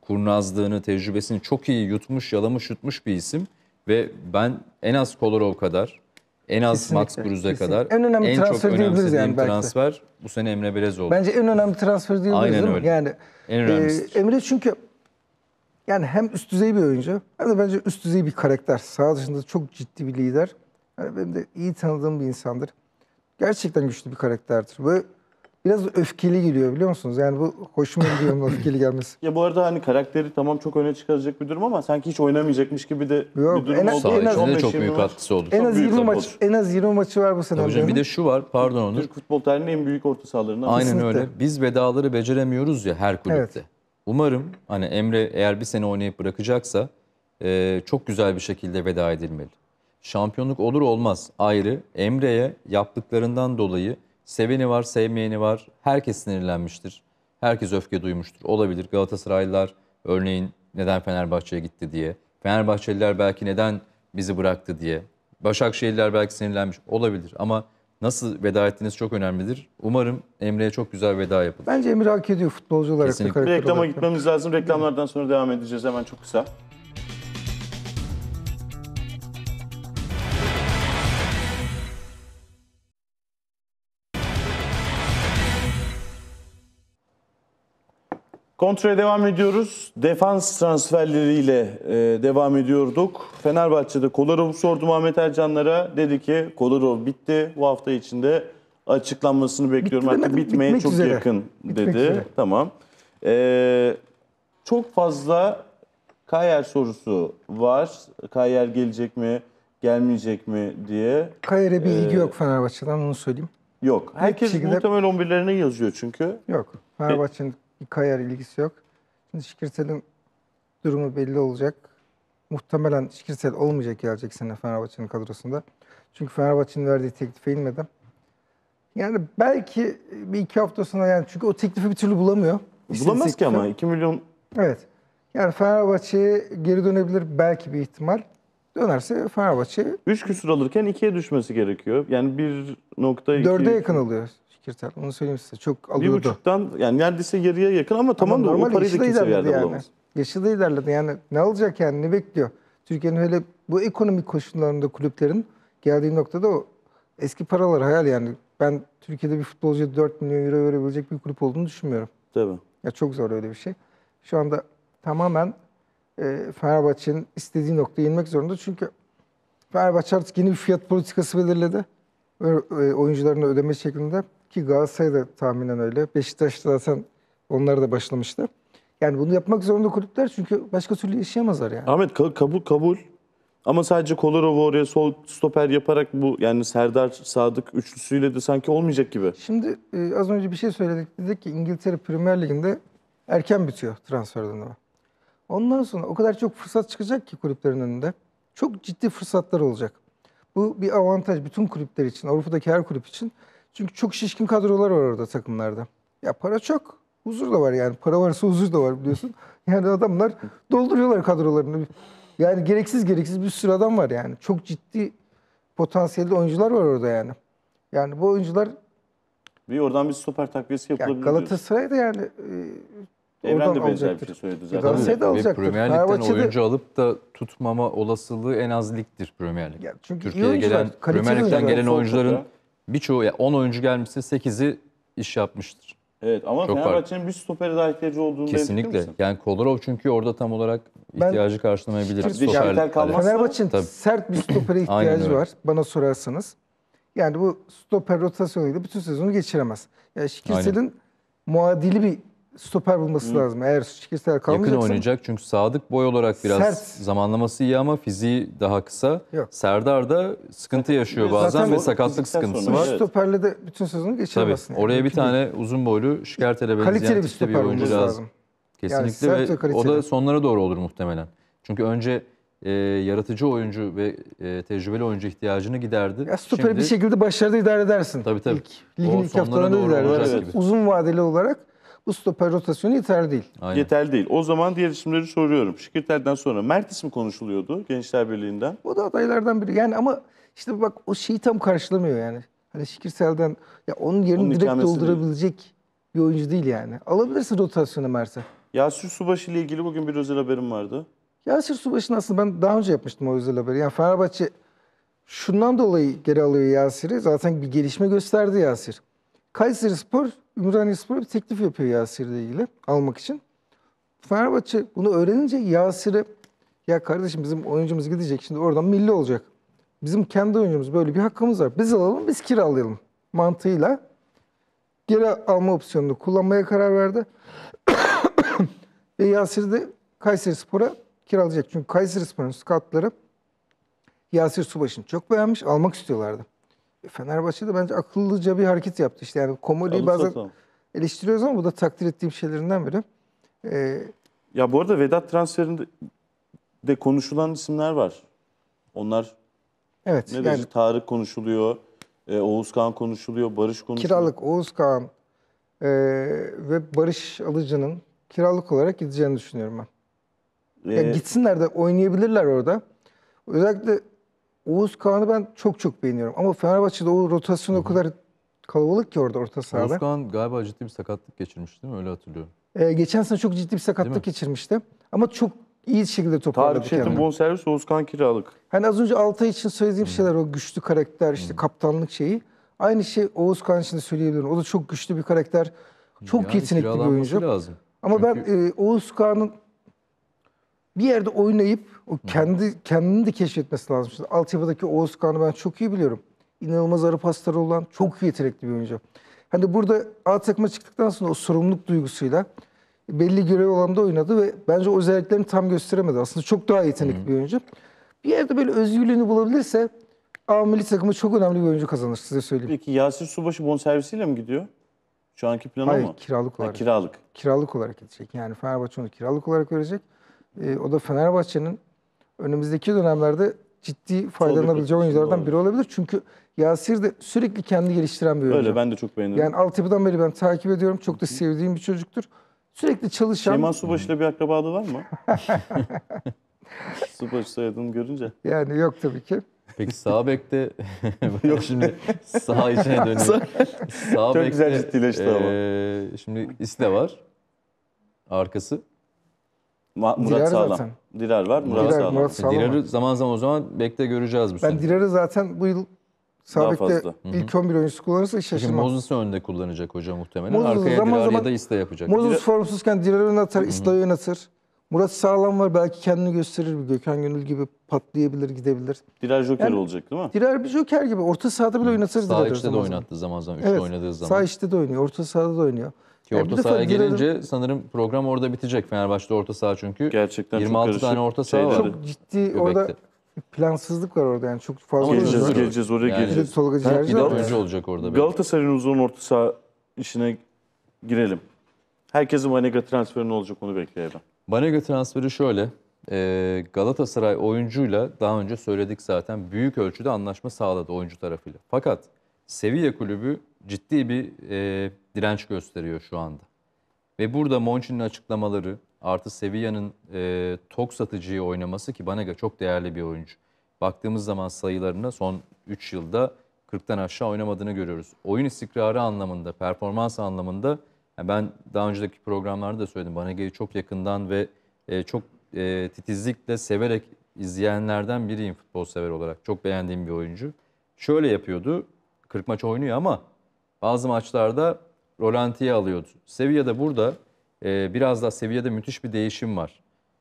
kurnazlığını, tecrübesini çok iyi yutmuş, yalamış yutmuş bir isim. Ve ben en az Kolarov kadar, en az kesinlikle, Max Kruse kadar en, önemli en transfer çok önemsediğim yani belki transfer bu sene Emre Belez oldu. Bence en önemli transfer diyebiliriz Aynen öyle. Yani, en e, Emre çünkü yani hem üst düzey bir oyuncu hem de bence üst düzey bir karakter. Sağ dışında çok ciddi bir lider. Yani benim de iyi tanıdığım bir insandır. Gerçekten güçlü bir karakterdir. Ve biraz öfkeli gidiyor biliyor musunuz? Yani bu hoşuma gidiyor onun öfkeli gelmesi. Ya bu arada hani karakteri tamam çok öne çıkacak bir durum ama sanki hiç oynamayacakmış gibi de Yok, bir durum en, az- oldu. en az- Sağ çok büyük katkısı oldu. En az 20 maç en az 20 maçı var bu sene. Tabii bir de şu var pardon Onur. Türk futbol tarihinin en büyük orta sahalarından. Aynen Kesinlikle. öyle. Biz vedaları beceremiyoruz ya her kulüpte. Umarım hani Emre eğer bir sene oynayıp bırakacaksa e, çok güzel bir şekilde veda edilmeli. Şampiyonluk olur olmaz ayrı. Emre'ye yaptıklarından dolayı Seveni var, sevmeyeni var. Herkes sinirlenmiştir. Herkes öfke duymuştur. Olabilir. Galatasaraylılar örneğin neden Fenerbahçe'ye gitti diye. Fenerbahçeliler belki neden bizi bıraktı diye. Başakşehirler belki sinirlenmiş olabilir ama nasıl veda ettiğiniz çok önemlidir. Umarım Emre'ye çok güzel veda yapılır. Bence Emre hak ediyor futbolcu olarak. Kesinlikle. Bir reklama olarak. gitmemiz lazım. Reklamlardan sonra devam edeceğiz hemen çok kısa. Kontra'ya devam ediyoruz. Defans transferleriyle e, devam ediyorduk. Fenerbahçe'de Kolarov sordu Ahmet Ercanlara. Dedi ki Kolarov bitti. Bu hafta içinde açıklanmasını bekliyorum. Bitti Artık bitmeye çok üzere. yakın dedi. üzere. Tamam. E, çok fazla Kayer sorusu var. Kayer gelecek mi, gelmeyecek mi diye. Kayer'e bir ilgi Ee, yok Fenerbahçe'den onu söyleyeyim. Yok. Herkes şekilde- muhtemel 11'lerine yazıyor çünkü. Yok. Fenerbahçe'nin bir kayar ilgisi yok. Şimdi Şikirsel'in durumu belli olacak. Muhtemelen Şikirsel olmayacak gelecek sene Fenerbahçe'nin kadrosunda. Çünkü Fenerbahçe'nin verdiği teklife inmedi. Yani belki bir iki hafta sonra yani çünkü o teklifi bir türlü bulamıyor. Bulamaz ki ama 2 milyon. Evet. Yani Fenerbahçe'ye geri dönebilir belki bir ihtimal. Dönerse Fenerbahçe 3 küsur alırken 2'ye düşmesi gerekiyor. Yani 1.2 4'e yakın alıyor. Kirtel. Onu söyleyeyim size. Çok alıyordu. Bir buçuktan yani neredeyse yarıya yakın ama tamam da o parayı da kimse bir yerde yani. da ilerledi yani. Ne alacak yani? Ne bekliyor? Türkiye'nin öyle bu ekonomik koşullarında kulüplerin geldiği noktada o eski paralar hayal yani. Ben Türkiye'de bir futbolcu 4 milyon euro verebilecek bir kulüp olduğunu düşünmüyorum. Tabii. Ya çok zor öyle bir şey. Şu anda tamamen e, Fenerbahçe'nin istediği noktaya inmek zorunda. Çünkü Fenerbahçe artık yeni bir fiyat politikası belirledi. Ve, e, oyuncularına ödeme şeklinde. Ki Galatasaray'da tahminen öyle. Beşiktaş'ta zaten onlar da başlamıştı Yani bunu yapmak zorunda kulüpler çünkü başka türlü yaşayamazlar yani. Ahmet kabul kabul. Ama sadece Kolarov'u oraya sol stoper yaparak bu yani Serdar Sadık üçlüsüyle de sanki olmayacak gibi. Şimdi e, az önce bir şey söyledik. Dedik ki İngiltere Premier Ligi'nde erken bitiyor transfer dönemi. Ondan sonra o kadar çok fırsat çıkacak ki kulüplerin önünde. Çok ciddi fırsatlar olacak. Bu bir avantaj bütün kulüpler için, Avrupa'daki her kulüp için. Çünkü çok şişkin kadrolar var orada takımlarda. Ya para çok. Huzur da var yani. Para varsa huzur da var biliyorsun. Yani adamlar dolduruyorlar kadrolarını. Yani gereksiz gereksiz bir sürü adam var yani. Çok ciddi potansiyelde oyuncular var orada yani. Yani bu oyuncular... Bir oradan bir stoper takviyesi yapılabilir. Ya Galatasaray da yani e, Evren de benzer bir şey söyledi zaten. Galatasaray da alacaktır. Ve Premier Lig'den oyuncu alıp da tutmama olasılığı en az ligdir Premier Lig. Ya çünkü Türkiye'ye gelen, Premier Lig'den gelen oyuncuların birçoğu yani 10 oyuncu gelmişse 8'i iş yapmıştır. Evet ama Çok Fenerbahçe'nin bir stopere daha ihtiyacı olduğunu Kesinlikle. Yani Kolarov çünkü orada tam olarak Ben- ihtiyacı karşılamayabilir. Bir de Stoper- Şalter kalmaz. Fenerbahçe'nin sert bir stopere ihtiyacı var bana sorarsanız. Yani bu stoper rotasyonuyla bütün sezonu geçiremez. Yani Şikirsel'in muadili bir stoper bulması Hı. lazım. Eğer Şikistel kalmayacaksa. Yakın oynayacak çünkü Sadık boy olarak biraz sert. zamanlaması iyi ama fiziği daha kısa. Yok. Serdar da sıkıntı yaşıyor Zaten bazen ve sakatlık sıkıntısı var. Stoperle de bütün sözünü geçiremezsin. Yani. Oraya bir tane uzun boylu Şikertel'e benzeyen kaliteli bir, bir oyuncu lazım. Kesinlikle yani ve o da sonlara doğru olur muhtemelen. Çünkü önce e, yaratıcı oyuncu ve e, tecrübeli oyuncu ihtiyacını giderdi. Ya stoperi Şimdi, bir şekilde başarıda idare edersin. Tabii tabii. İlk, ligin o ilk haftalarında idare edersin. Uzun vadeli olarak bu rotasyonu yeterli değil. Aynen. Yeterli değil. O zaman diğer isimleri soruyorum. Şikirtel'den sonra Mert ismi konuşuluyordu Gençler Birliği'nden. O da adaylardan biri. Yani ama işte bak o şeyi tam karşılamıyor yani. Hani Şikirtel'den ya onun yerini onun direkt doldurabilecek değil. bir oyuncu değil yani. Alabilirsin rotasyonu Mert'e. Yasir Subaşı ile ilgili bugün bir özel haberim vardı. Yasir Subaşı'nın aslında ben daha önce yapmıştım o özel haberi. Yani Fenerbahçe şundan dolayı geri alıyor Yasir'i. Zaten bir gelişme gösterdi Yasir. Kayseri Spor, Ümraniye Spor'a bir teklif yapıyor Yasir'le ilgili almak için. Fenerbahçe bunu öğrenince Yasir'e ya kardeşim bizim oyuncumuz gidecek şimdi oradan milli olacak. Bizim kendi oyuncumuz böyle bir hakkımız var. Biz alalım biz kiralayalım mantığıyla geri alma opsiyonunu kullanmaya karar verdi. Ve Yasir de Kayseri Spor'a kiralayacak. Çünkü Kayseri Spor'un skatları Yasir Subaş'ını çok beğenmiş almak istiyorlardı. Fenerbahçe de bence akıllıca bir hareket yaptı. İşte yani Komodi'yi bazen satalım. eleştiriyoruz ama bu da takdir ettiğim şeylerinden biri. Ee, ya bu arada Vedat transferinde de konuşulan isimler var. Onlar evet, ne yani, Tarık konuşuluyor, e, Oğuzkan konuşuluyor, Barış konuşuluyor. Kiralık Oğuzkan e, ve Barış Alıcı'nın kiralık olarak gideceğini düşünüyorum ben. Ee, yani gitsinler de oynayabilirler orada. Özellikle Oğuz Kağan'ı ben çok çok beğeniyorum. Ama Fenerbahçe'de o rotasyon o kadar kalabalık ki orada orta sahada. Oğuz Kağan galiba ciddi bir sakatlık geçirmiş değil mi? Öyle hatırlıyorum. Ee, geçen sene çok ciddi bir sakatlık geçirmişti. Ama çok iyi şekilde toparladı Tarık Çetin kendini. bonservis Oğuzkan kiralık. Hani az önce Altay için söylediğim şeyler o güçlü karakter işte kaptanlık şeyi. Aynı şey Oğuz Kağan için de söyleyebilirim. O da çok güçlü bir karakter. Çok Yani yetenekli bir oyuncu. lazım. Ama ben e, Oğuz Kağan'ın bir yerde oynayıp o kendi kendini de keşfetmesi lazım. Şimdi altyapıdaki Oğuz Kağan'ı ben çok iyi biliyorum. İnanılmaz arı pasları olan çok yetenekli bir oyuncu. Hani burada A takıma çıktıktan sonra o sorumluluk duygusuyla belli görev alanında oynadı ve bence o özelliklerini tam gösteremedi. Aslında çok daha yetenekli bir oyuncu. Bir yerde böyle özgürlüğünü bulabilirse A milli takımı çok önemli bir oyuncu kazanır size söyleyeyim. Peki Yasir Subaşı bonservisiyle mi gidiyor? Şu anki planı mı? Hayır kiralık olarak. Ha, kiralık. Kiralık olarak gidecek. Yani Fenerbahçe onu kiralık olarak verecek. E, o da Fenerbahçe'nin önümüzdeki dönemlerde ciddi faydalanabileceği oyunculardan biri olabilir. Çünkü Yasir de sürekli kendi geliştiren bir oyuncu. Öyle ben de çok beğendim. Yani altyapıdan beri ben takip ediyorum. Çok da sevdiğim bir çocuktur. Sürekli çalışan... Şeyman Subaşı ile bir akrabalığı var mı? Subaşı soyadını görünce. Yani yok tabii ki. Peki sağ bekte yok şimdi sağ içine dönüyor. sağ Çok bekte, güzel ciddileşti e, ama. Şimdi iste var. Arkası Ma- Murat Dilara Sağlam. zaten. Dirar var, Murat Dirar, Sağlam. Murat Sağlam var. Dirar'ı zaman zaman o zaman bekte göreceğiz bu sene. Ben Dirar'ı zaten bu yıl sabitte. fazla. bekte ilk 11 oyuncusu kullanırsa hiç Şimdi şaşırmam. Mozes'i önde kullanacak hocam muhtemelen. Moses Arkaya zaman Dirar ya zaman- da İsta yapacak. Moses formsuzken Dirar'ı oynatar, İsla'yı oynatır. Murat Sağlam var belki kendini gösterir. Bir Gökhan Gönül gibi patlayabilir, gidebilir. Dirar Joker Yani- olacak değil mi? Dirar bir joker gibi. Orta sahada bile oynatır Sağ Dirar'ı içte de zaman. oynattı zaman zaman. Üçte Evet. oynadığı zaman. Sağ içte de oynuyor, orta sahada da oynuyor. Ki orta yani sahaya gelince sanırım program orada bitecek fenerbahçe'de orta saha çünkü. Gerçekten 26 çok tane orta saha var. Çok ciddi Göbek'te. orada plansızlık var orada yani çok fazla. Ama geleceğiz, geleceğiz oraya yani, geleceğiz. Tolga Ciğerci var. oyuncu olacak orada. Galatasaray'ın uzun orta saha işine girelim. Herkesin Banega transferi ne olacak onu bekleyelim. Banega transferi şöyle. Ee, Galatasaray oyuncuyla daha önce söyledik zaten büyük ölçüde anlaşma sağladı oyuncu tarafıyla. Fakat Sevilla kulübü ciddi bir e, direnç gösteriyor şu anda. Ve burada Monchi'nin açıklamaları artı Sevilla'nın e, tok satıcıyı oynaması ki Banega çok değerli bir oyuncu. Baktığımız zaman sayılarına son 3 yılda 40'tan aşağı oynamadığını görüyoruz. Oyun istikrarı anlamında, performans anlamında yani ben daha önceki programlarda da söyledim. Banega'yı çok yakından ve e, çok e, titizlikle severek izleyenlerden biriyim futbol sever olarak. Çok beğendiğim bir oyuncu. Şöyle yapıyordu. 40 maç oynuyor ama bazı maçlarda rolantiye alıyordu. Sevilla'da burada e, biraz daha Sevilla'da müthiş bir değişim var.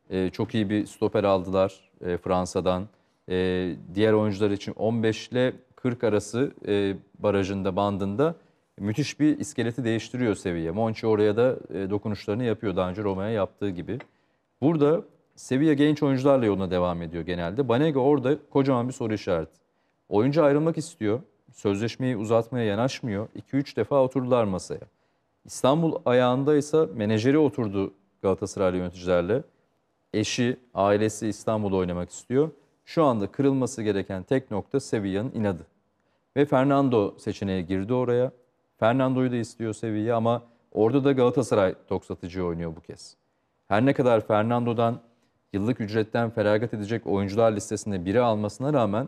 E, çok iyi bir stoper aldılar e, Fransa'dan. E, diğer oyuncular için 15 ile 40 arası e, barajında, bandında müthiş bir iskeleti değiştiriyor Sevilla. Monchi oraya da e, dokunuşlarını yapıyor daha önce Roma'ya yaptığı gibi. Burada Sevilla genç oyuncularla yoluna devam ediyor genelde. Banega orada kocaman bir soru işareti. Oyuncu ayrılmak istiyor sözleşmeyi uzatmaya yanaşmıyor. 2-3 defa oturdular masaya. İstanbul ayağında ise menajeri oturdu Galatasaraylı yöneticilerle. Eşi, ailesi İstanbul'da oynamak istiyor. Şu anda kırılması gereken tek nokta Sevilla'nın inadı. Ve Fernando seçeneğe girdi oraya. Fernando'yu da istiyor Sevilla ama orada da Galatasaray toksatıcı oynuyor bu kez. Her ne kadar Fernando'dan yıllık ücretten feragat edecek oyuncular listesinde biri almasına rağmen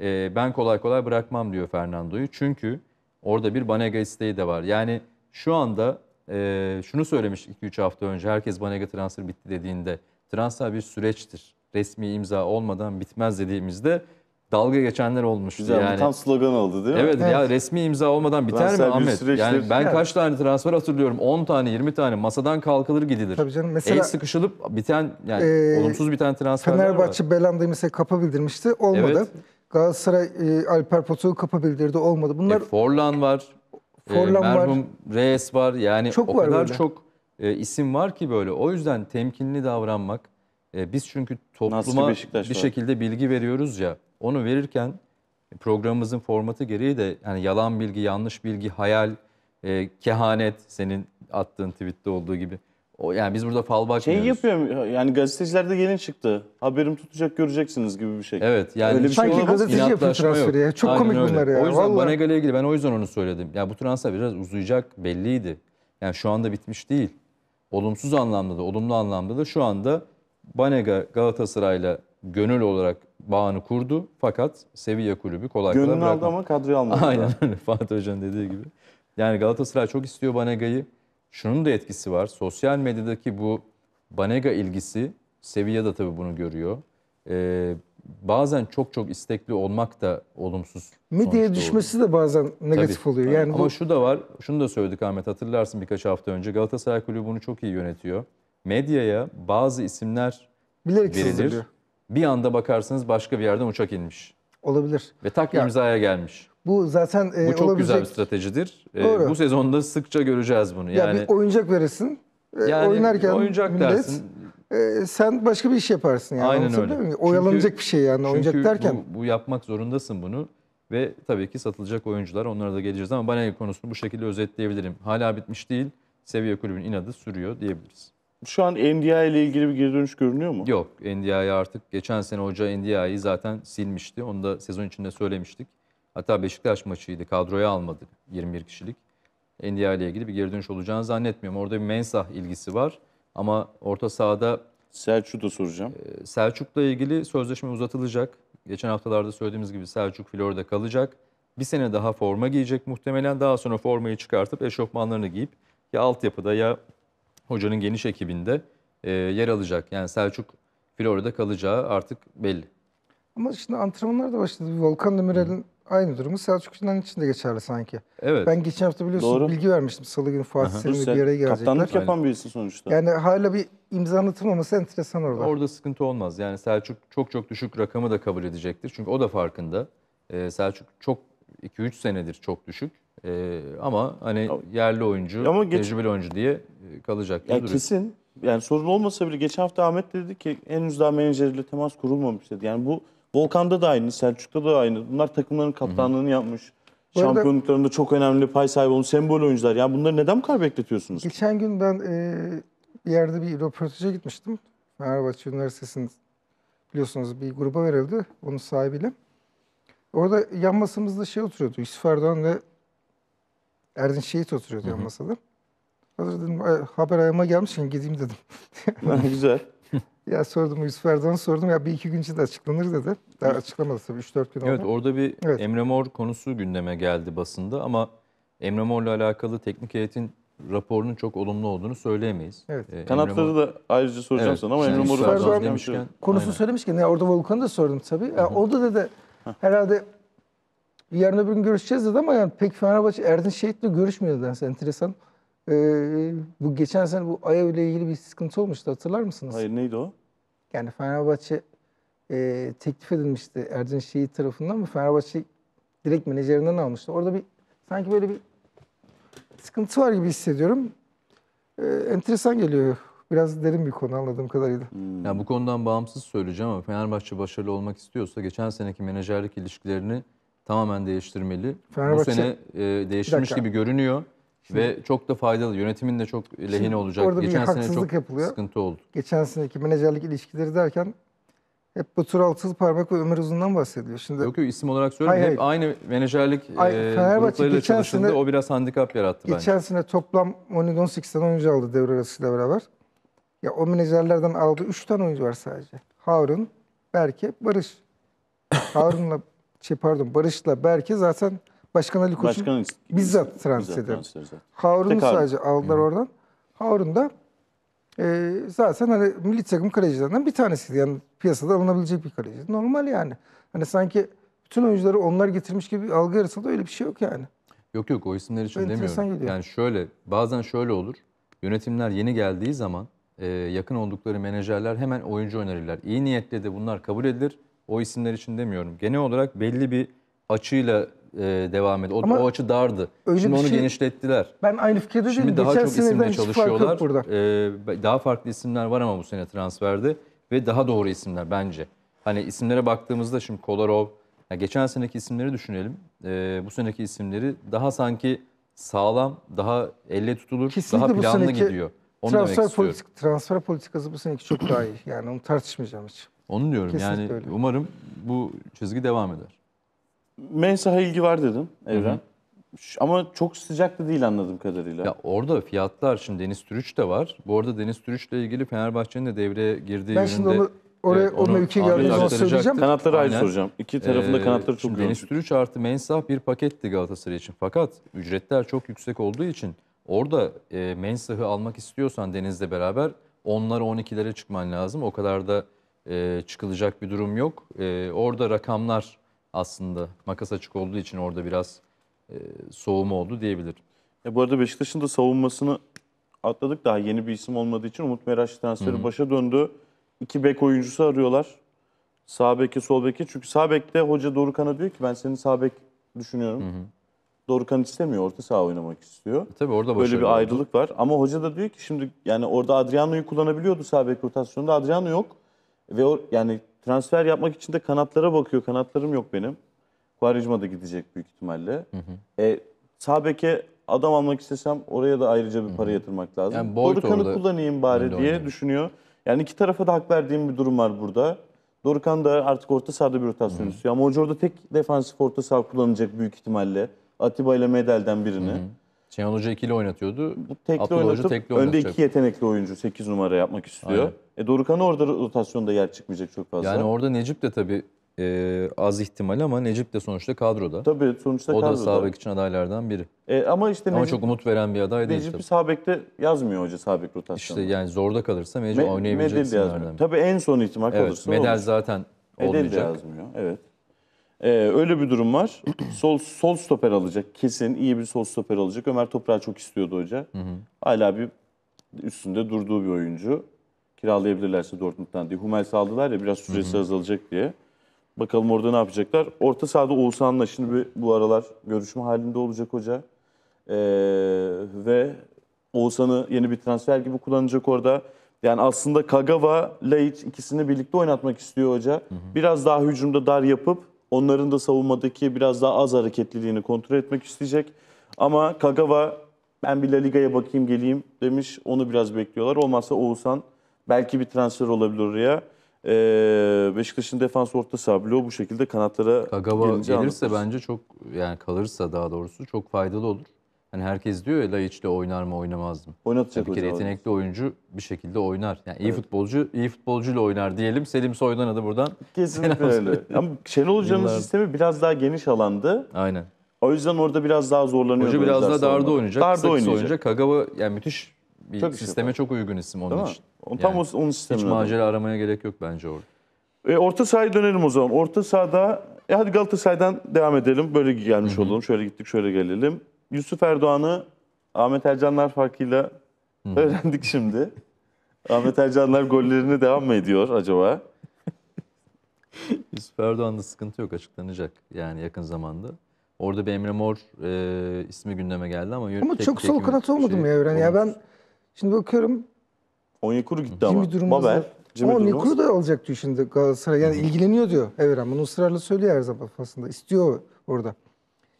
e, ben kolay kolay bırakmam diyor Fernando'yu. Çünkü orada bir Banega isteği de var. Yani şu anda e, şunu söylemiş 2-3 hafta önce herkes Banega transfer bitti dediğinde transfer bir süreçtir. Resmi imza olmadan bitmez dediğimizde dalga geçenler olmuştu. Güzel, yani. Tam slogan oldu değil mi? Evet, evet. ya resmi imza olmadan biter transfer mi Ahmet? Yani ben evet. kaç tane transfer hatırlıyorum? 10 tane, 20 tane masadan kalkılır gidilir. Tabii canım. Mesela, El sıkışılıp biten yani ee, olumsuz biten transferler Fenerbahçe var. Fenerbahçe Belanda'yı mesela kapa bildirmişti. Olmadı. Evet. Galatasaray e, Alper Potuk'u kapı bildirdi olmadı. Bunlar e, Forlan var. E, Forlan e, Merhum var. Reyes var. Yani çok o var kadar böyle. çok e, isim var ki böyle. O yüzden temkinli davranmak. E, biz çünkü topluma bir şekilde bilgi veriyoruz ya. Onu verirken programımızın formatı gereği de yani yalan bilgi, yanlış bilgi, hayal, e, kehanet senin attığın tweette olduğu gibi o yani biz burada fal bakmıyoruz. Şey yapıyor yani gazetecilerde yeni çıktı. Haberim tutacak göreceksiniz gibi bir şey. Evet yani öyle bir şey sanki şey gazeteci yapıyor transferi ya. Çok Aynen komik öyle. bunlar ya. O yüzden Vallahi. Banega ile ilgili ben o yüzden onu söyledim. Ya bu transfer biraz uzayacak belliydi. Yani şu anda bitmiş değil. Olumsuz anlamda da olumlu anlamda da şu anda Banega Galatasaray'la gönül olarak bağını kurdu. Fakat Sevilla kulübü kolay kolay bırakmadı. Gönlünü aldı ama kadroyu almadı. Aynen öyle Fatih Hoca'nın dediği gibi. Yani Galatasaray çok istiyor Banega'yı şunun da etkisi var. Sosyal medyadaki bu Banega ilgisi, Sevilla da tabii bunu görüyor. Ee, bazen çok çok istekli olmak da olumsuz. Medyaya düşmesi oluyor. de bazen negatif tabii. oluyor. Yani Ama bu... şu da var, şunu da söyledik Ahmet hatırlarsın birkaç hafta önce. Galatasaray Kulübü bunu çok iyi yönetiyor. Medyaya bazı isimler Bilerek verilir. Bir anda bakarsınız başka bir yerden uçak inmiş. Olabilir. Ve tak imzaya gelmiş. Bu zaten e, Bu çok olabilecek... güzel bir stratejidir. E, Doğru. bu sezonda sıkça göreceğiz bunu. Yani, ya bir oyuncak verirsin. E, yani oynarken oyuncak millet, dersin. E, sen başka bir iş yaparsın yani. Aynen Anladın öyle. Oyalanacak çünkü, bir şey yani çünkü oyuncak derken. Bu, bu yapmak zorundasın bunu. Ve tabii ki satılacak oyuncular onlara da geleceğiz ama Banelli konusunu bu şekilde özetleyebilirim. Hala bitmiş değil. Seviye kulübün inadı sürüyor diyebiliriz. Şu an NDI ile ilgili bir geri dönüş görünüyor mu? Yok. NDI'yi artık geçen sene hoca NDI'yi zaten silmişti. Onu da sezon içinde söylemiştik. Hatta Beşiktaş maçıydı. Kadroya almadı 21 kişilik. NDI ile bir geri dönüş olacağını zannetmiyorum. Orada bir mensah ilgisi var. Ama orta sahada Selçuk'u soracağım. E, Selçuk'la ilgili sözleşme uzatılacak. Geçen haftalarda söylediğimiz gibi Selçuk Flor'da kalacak. Bir sene daha forma giyecek muhtemelen. Daha sonra formayı çıkartıp eşofmanlarını giyip ya altyapıda ya hocanın geniş ekibinde e, yer alacak. Yani Selçuk Flor'da kalacağı artık belli. Ama şimdi antrenmanlar da başladı. Volkan Demirel'in Aynı durumu Selçuk Yunan için de geçerli sanki. Evet. Ben geçen hafta biliyorsunuz Doğru. bilgi vermiştim. Salı günü Fatih Selim'le bir araya gelecekler. Kaptanlık yapan Aynen. birisi sonuçta. Yani hala bir imza anlatılmaması enteresan orada. Orada sıkıntı olmaz. Yani Selçuk çok çok düşük rakamı da kabul edecektir. Çünkü o da farkında. Ee, Selçuk çok 2-3 senedir çok düşük. Ee, ama hani yerli oyuncu, ama geç... tecrübeli oyuncu diye kalacak. Yani kesin. Yani sorun olmasa bile geçen hafta Ahmet dedi ki henüz daha menajeriyle temas kurulmamış dedi. Yani bu Volkan'da da aynı, Selçuk'ta da aynı. Bunlar takımların kaptanlığını yapmış. Bu arada- Şampiyonluklarında çok önemli pay sahibi olmuş sembol oyuncular. Ya bunları neden bu kadar bekletiyorsunuz? Geçen gün ben e, bir yerde bir röportaja gitmiştim. Fenerbahçe Üniversitesi'nin biliyorsunuz bir gruba verildi. Onun sahibiyle. Orada yan masamızda şey oturuyordu. Yusuf Erdoğan ve Erdin Şehit oturuyordu yan masada. Hazır dedim haber ayağıma gelmişken gideyim dedim. Güzel. Ya sordum Yusuf Erdoğan'a sordum ya bir iki gün içinde açıklanır dedi. Daha açıklamadı tabii 3-4 gün oldu. Evet orada bir Evet. Emre Mor konusu gündeme geldi basında ama Emre Mor'la alakalı teknik heyetin raporunun çok olumlu olduğunu söyleyemeyiz. Evet. Ee, Kanatları da ayrıca soracağım Evet, sana ama yani Emre Mor'u demişken. Konusu Aynen. söylemişken ya orada Volkan'ı da sordum tabii. Ya oldu dedi herhalde yarın öbür gün görüşeceğiz dedi ama yani pek Fenerbahçe Erdin Şehit'le görüşmüyor dedi. Yani enteresan. Ee, bu geçen sene bu Ayav ile ilgili bir sıkıntı olmuştu hatırlar mısınız? Hayır neydi o? Yani Fenerbahçe e, teklif edilmişti Ercan Şehi tarafından mı? Fenerbahçe direkt menajerinden almıştı. Orada bir sanki böyle bir sıkıntı var gibi hissediyorum. E, enteresan geliyor. Biraz derin bir konu anladığım kadarıyla. Hmm. Yani bu konudan bağımsız söyleyeceğim ama Fenerbahçe başarılı olmak istiyorsa geçen seneki menajerlik ilişkilerini tamamen değiştirmeli. Fenerbahçe... Bu sene e, değiştirmiş gibi görünüyor. Şimdi, Ve çok da faydalı. Yönetimin de çok lehine olacak. Orada Geçen bir sene çok yapılıyor. sıkıntı oldu. Geçen seneki menajerlik ilişkileri derken hep Batur Altılı Parmak ve Ömer Uzun'dan bahsediliyor. Şimdi yok yok isim olarak söylüyorum. hep aynı menajerlik Ay, e, gruplarıyla çalışıldı. Sene, o biraz handikap yarattı geçen bence. Geçen sene toplam 18 tane oyuncu aldı devre arasıyla beraber. Ya o menajerlerden aldığı 3 tane oyuncu var sadece. Harun, Berke, Barış. Harun'la şey pardon Barış'la Berke zaten Başkan Ali Koç'un Başkan, bizzat transferi. transferi Harun'u sadece aldılar Hı. oradan. Harun da e, zaten hani milli takım kalecilerinden bir tanesiydi. Yani piyasada alınabilecek bir kaleciydi. Normal yani. Hani sanki bütün oyuncuları onlar getirmiş gibi bir algı yaratıldı. Öyle bir şey yok yani. Yok yok o isimler için Enteresan demiyorum. Gidiyor. Yani şöyle bazen şöyle olur. Yönetimler yeni geldiği zaman e, yakın oldukları menajerler hemen oyuncu önerirler. İyi niyetle de bunlar kabul edilir. O isimler için demiyorum. Genel olarak belli bir açıyla e, devam ediyor. O, o açı dardı. Öyle Şimdi onu şey, genişlettiler. Ben aynı fikirde değilim. Şimdi daha çok isimle çalışıyorlar. Ee, daha farklı isimler var ama bu sene transferde ve daha doğru isimler bence. Hani isimlere baktığımızda şimdi Kolarov, ya geçen seneki isimleri düşünelim. Ee, bu seneki isimleri daha sanki sağlam, daha elle tutulur, Kesinlikle daha planlı gidiyor. Onu transfer politik, transfer politikası bu seneki çok daha iyi. Yani onu tartışmayacağım hiç. Onu diyorum Kesinlikle yani öyle. umarım bu çizgi devam eder. Mensah'a ilgi var dedim Evren. Hı hı. Ama çok sıcak da değil anladığım kadarıyla. Ya orada fiyatlar şimdi Deniz Türüç de var. Bu arada Deniz ile ilgili Fenerbahçe'nin de devreye girdiği ben yönünde... Şimdi onu... Oraya evet, o mevkiye geldiğini söyleyeceğim. Kanatları ayrı soracağım. İki tarafında ee, kanatları çok güzel. Deniz Türüç artı Mensah bir paketti Galatasaray için. Fakat ücretler çok yüksek olduğu için orada e, Mensah'ı almak istiyorsan Deniz'le beraber onlara 12'lere çıkman lazım. O kadar da e, çıkılacak bir durum yok. E, orada rakamlar aslında makas açık olduğu için orada biraz e, soğuma oldu diyebilir. Ya e, bu arada Beşiktaş'ın da savunmasını atladık daha yeni bir isim olmadığı için Umut Meraş transferi Hı-hı. başa döndü. İki bek oyuncusu arıyorlar. Sağ beke sol beke. Çünkü sağ bekte hoca Dorukan'a diyor ki ben senin sağ bek düşünüyorum. Hı-hı. Dorukan istemiyor. Orta saha oynamak istiyor. E tabii orada Böyle bir oldu. ayrılık var. Ama hoca da diyor ki şimdi yani orada Adriano'yu kullanabiliyordu sağ bek rotasyonunda. Adriano yok. Ve o, yani Transfer yapmak için de kanatlara bakıyor. Kanatlarım yok benim. Kuvarijma da gidecek büyük ihtimalle. Hı hı. E, sağ adam almak istesem oraya da ayrıca bir para yatırmak lazım. Yani Dorukhan'ı kullanayım bari diye düşünüyor. Yani iki tarafa da hak verdiğim bir durum var burada. Dorukan da artık orta sahada bir rotasyon istiyor. Ama Hoca orada tek defansif orta saha kullanacak büyük ihtimalle. Atiba ile Medel'den birini. Hı hı. Cihan Hoca ikili oynatıyordu. Bu tekli Abdullah oynatıp Hoca tekli önde iki yetenekli oyuncu 8 numara yapmak istiyor. Aynen. E Dorukan orada rotasyonda yer çıkmayacak çok fazla. Yani orada Necip de tabii e, az ihtimal ama Necip de sonuçta kadroda. Tabii sonuçta o kadroda. O da sağ için adaylardan biri. E, ama işte ama çok umut veren bir aday değil Necip'i sağ yazmıyor hoca sağ bek İşte yani zorda kalırsa Necip Me oynayabilecek isimlerden. Tabii en son ihtimal evet, kalırsa Medel olur. zaten olmayacak. Medel de yazmıyor evet. Ee, öyle bir durum var. sol sol stoper alacak. Kesin iyi bir sol stoper alacak. Ömer Toprağı çok istiyordu hoca. Hı hı. Hala bir üstünde durduğu bir oyuncu. Kiralayabilirlerse Dortmund'dan diye. Hummels'i saldılar ya biraz süresi hı hı. azalacak diye. Bakalım orada ne yapacaklar. Orta sahada Oğuzhan'la şimdi bir, bu aralar görüşme halinde olacak hoca. Ee, ve Oğuzhan'ı yeni bir transfer gibi kullanacak orada. Yani aslında Kagawa, Laiç ikisini birlikte oynatmak istiyor hoca. Hı hı. Biraz daha hücumda dar yapıp Onların da savunmadaki biraz daha az hareketliliğini kontrol etmek isteyecek. Ama Kagawa ben bir La Liga'ya bakayım geleyim demiş. Onu biraz bekliyorlar. Olmazsa Oğuzhan belki bir transfer olabilir oraya. Ee, Beşiktaş'ın defans orta saha bloğu bu şekilde kanatlara Kagawa gelirse anlatır. bence çok yani kalırsa daha doğrusu çok faydalı olur. Hani herkes diyor ya Laiç'le oynar mı oynamaz mı? Oynatacak yani Bir kere hocam. yetenekli oyuncu bir şekilde oynar. Yani iyi futbolcu iyi futbolcuyla oynar diyelim. Selim Soydan'a da buradan Kesinlikle öyle. Ama Şenol Hoca'nın sistemi biraz daha geniş alandı. Aynen. O yüzden orada biraz daha zorlanıyor. Hoca biraz daha darda olmadı. oynayacak. Darda oynayacak. oynayacak. Kagawa yani müthiş bir çok sisteme çok uygun isim onun Değil için. Mi? Tam onun sistemine. Hiç macera aramaya gerek yok bence orada. E, orta sahaya dönelim o zaman. Orta sahada e hadi Galatasaray'dan devam edelim. Böyle gelmiş Hı-hı. olalım. Şöyle gittik, şöyle gelelim. Yusuf Erdoğan'ı Ahmet Ercanlar farkıyla hmm. öğrendik şimdi. Ahmet Ercanlar gollerine devam mı ediyor acaba? Yusuf Erdoğan'da sıkıntı yok açıklanacak yani yakın zamanda. Orada bir Emre Mor e, ismi gündeme geldi ama... Ama tek, çok sol kanat olmadı şey, mı ya Evren? Ya ben şimdi bakıyorum... Onyekuru gitti Jimmy ama. Durumumuz Babel. Onyekuru da alacak diyor şimdi Galatasaray. Yani Hı. ilgileniyor diyor Evren. Bunu ısrarla söylüyor her zaman aslında. İstiyor orada.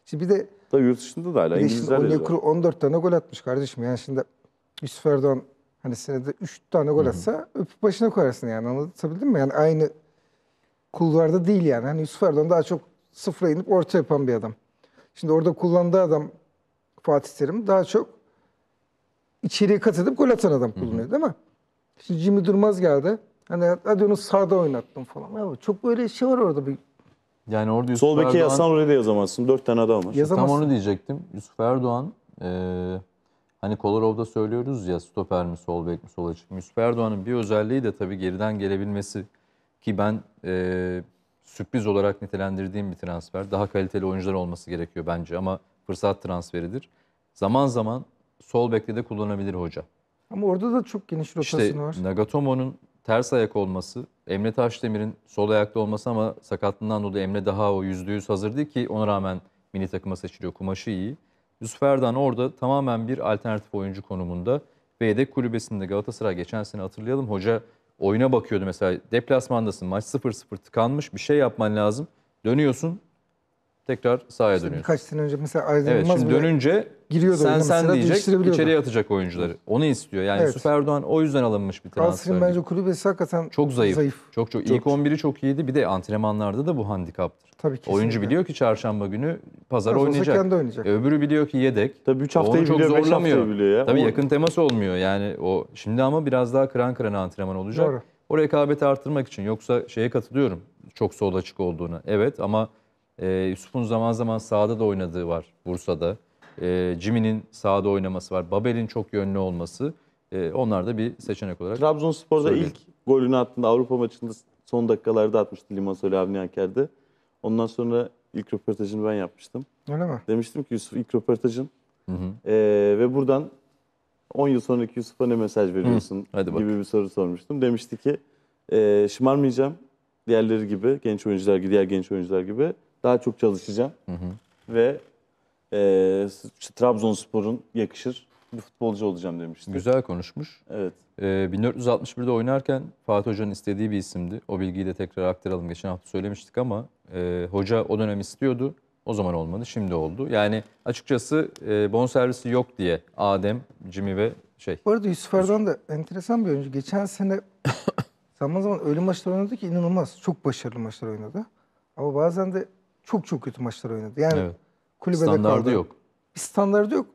Şimdi bir de da yurt dışında da hala Bir de şimdi İngilizler yazıyor. Onyekuru 14 tane gol atmış kardeşim. Yani şimdi Yusuf Erdoğan hani senede 3 tane gol atsa öpüp başına koyarsın yani anlatabildim mi? Yani aynı kulvarda değil yani. Hani Yusuf Erdoğan daha çok sıfıra inip orta yapan bir adam. Şimdi orada kullandığı adam Fatih Terim daha çok içeriye kat edip gol atan adam kullanıyor değil mi? Şimdi Jimmy Durmaz geldi. Hani hadi onu sağda oynattım falan. Ya çok böyle şey var orada bir yani orada Yusuf Sol beke Erdoğan, yazsan oraya yazamazsın. Dört tane adam var. tam onu diyecektim. Yusuf Erdoğan e, hani Kolarov'da söylüyoruz ya stoper mi sol bek mi sol açık mı? Yusuf Erdoğan'ın bir özelliği de tabii geriden gelebilmesi ki ben e, sürpriz olarak nitelendirdiğim bir transfer. Daha kaliteli oyuncular olması gerekiyor bence ama fırsat transferidir. Zaman zaman sol bekte de kullanabilir hoca. Ama orada da çok geniş rotasyonu İşte var. Nagatomo'nun ters ayak olması, Emre Taşdemir'in sol ayakta olması ama sakatlığından dolayı Emre daha o yüzde yüz hazır değil ki ona rağmen mini takıma seçiliyor. Kumaşı iyi. Yusuf Erdoğan orada tamamen bir alternatif oyuncu konumunda ve yedek kulübesinde Galatasaray geçen sene hatırlayalım. Hoca oyuna bakıyordu mesela deplasmandasın maç 0-0 tıkanmış bir şey yapman lazım. Dönüyorsun tekrar sahaya işte dönüyorsun. Birkaç sene önce mesela Aydın evet, şimdi dönünce giriyordu sen sen diyecek içeriye atacak oyuncuları. Onu istiyor. Yani evet. Süper Doğan o yüzden alınmış bir transfer. Galatasaray'ın bence kulübesi hakikaten çok zayıf. zayıf. Çok çok. çok. İlk 11'i çok iyiydi. Bir de antrenmanlarda da bu handikaptır. Tabii ki. Oyuncu biliyor ki çarşamba günü pazar Biraz oynayacak. Kendi oynayacak. E, öbürü biliyor ki yedek. Tabii 3 haftayı biliyor, çok biliyor, zorlamıyor. biliyor ya. Tabii o... yakın temas olmuyor yani o. Şimdi ama biraz daha kıran kıran antrenman olacak. Doğru. O rekabeti arttırmak için. Yoksa şeye katılıyorum. Çok sol açık olduğuna. Evet ama e, Yusuf'un zaman zaman sahada da oynadığı var Bursa'da. E, ee, Jimmy'nin sahada oynaması var. Babel'in çok yönlü olması. E, onlar da bir seçenek olarak. Trabzonspor'da ilk golünü attığında Avrupa maçında son dakikalarda atmıştı Limassol Avni Aker'de. Ondan sonra ilk röportajını ben yapmıştım. Öyle mi? Demiştim ki Yusuf ilk röportajın. Hı hı. E, ve buradan 10 yıl sonraki Yusuf'a ne mesaj veriyorsun hı. Hadi gibi bir soru sormuştum. Demişti ki e, şımarmayacağım diğerleri gibi genç oyuncular gibi diğer genç oyuncular gibi daha çok çalışacağım. Hı hı. Ve e, işte, Trabzonspor'un yakışır bir futbolcu olacağım demişti. Güzel konuşmuş. Evet. Ee, 1461'de oynarken Fatih Hoca'nın istediği bir isimdi. O bilgiyi de tekrar aktaralım. Geçen hafta söylemiştik ama e, hoca o dönem istiyordu. O zaman olmadı, şimdi oldu. Yani açıkçası e, bonservisi yok diye Adem, Jimmy ve şey. Bu arada Yusuf Erdoğan da enteresan bir oyuncu. Geçen sene zaman zaman öyle maçlar oynadı ki inanılmaz. Çok başarılı maçlar oynadı. Ama bazen de çok çok kötü maçlar oynadı. Yani evet. kulübede Standardı kaldı. yok. Bir standardı yok.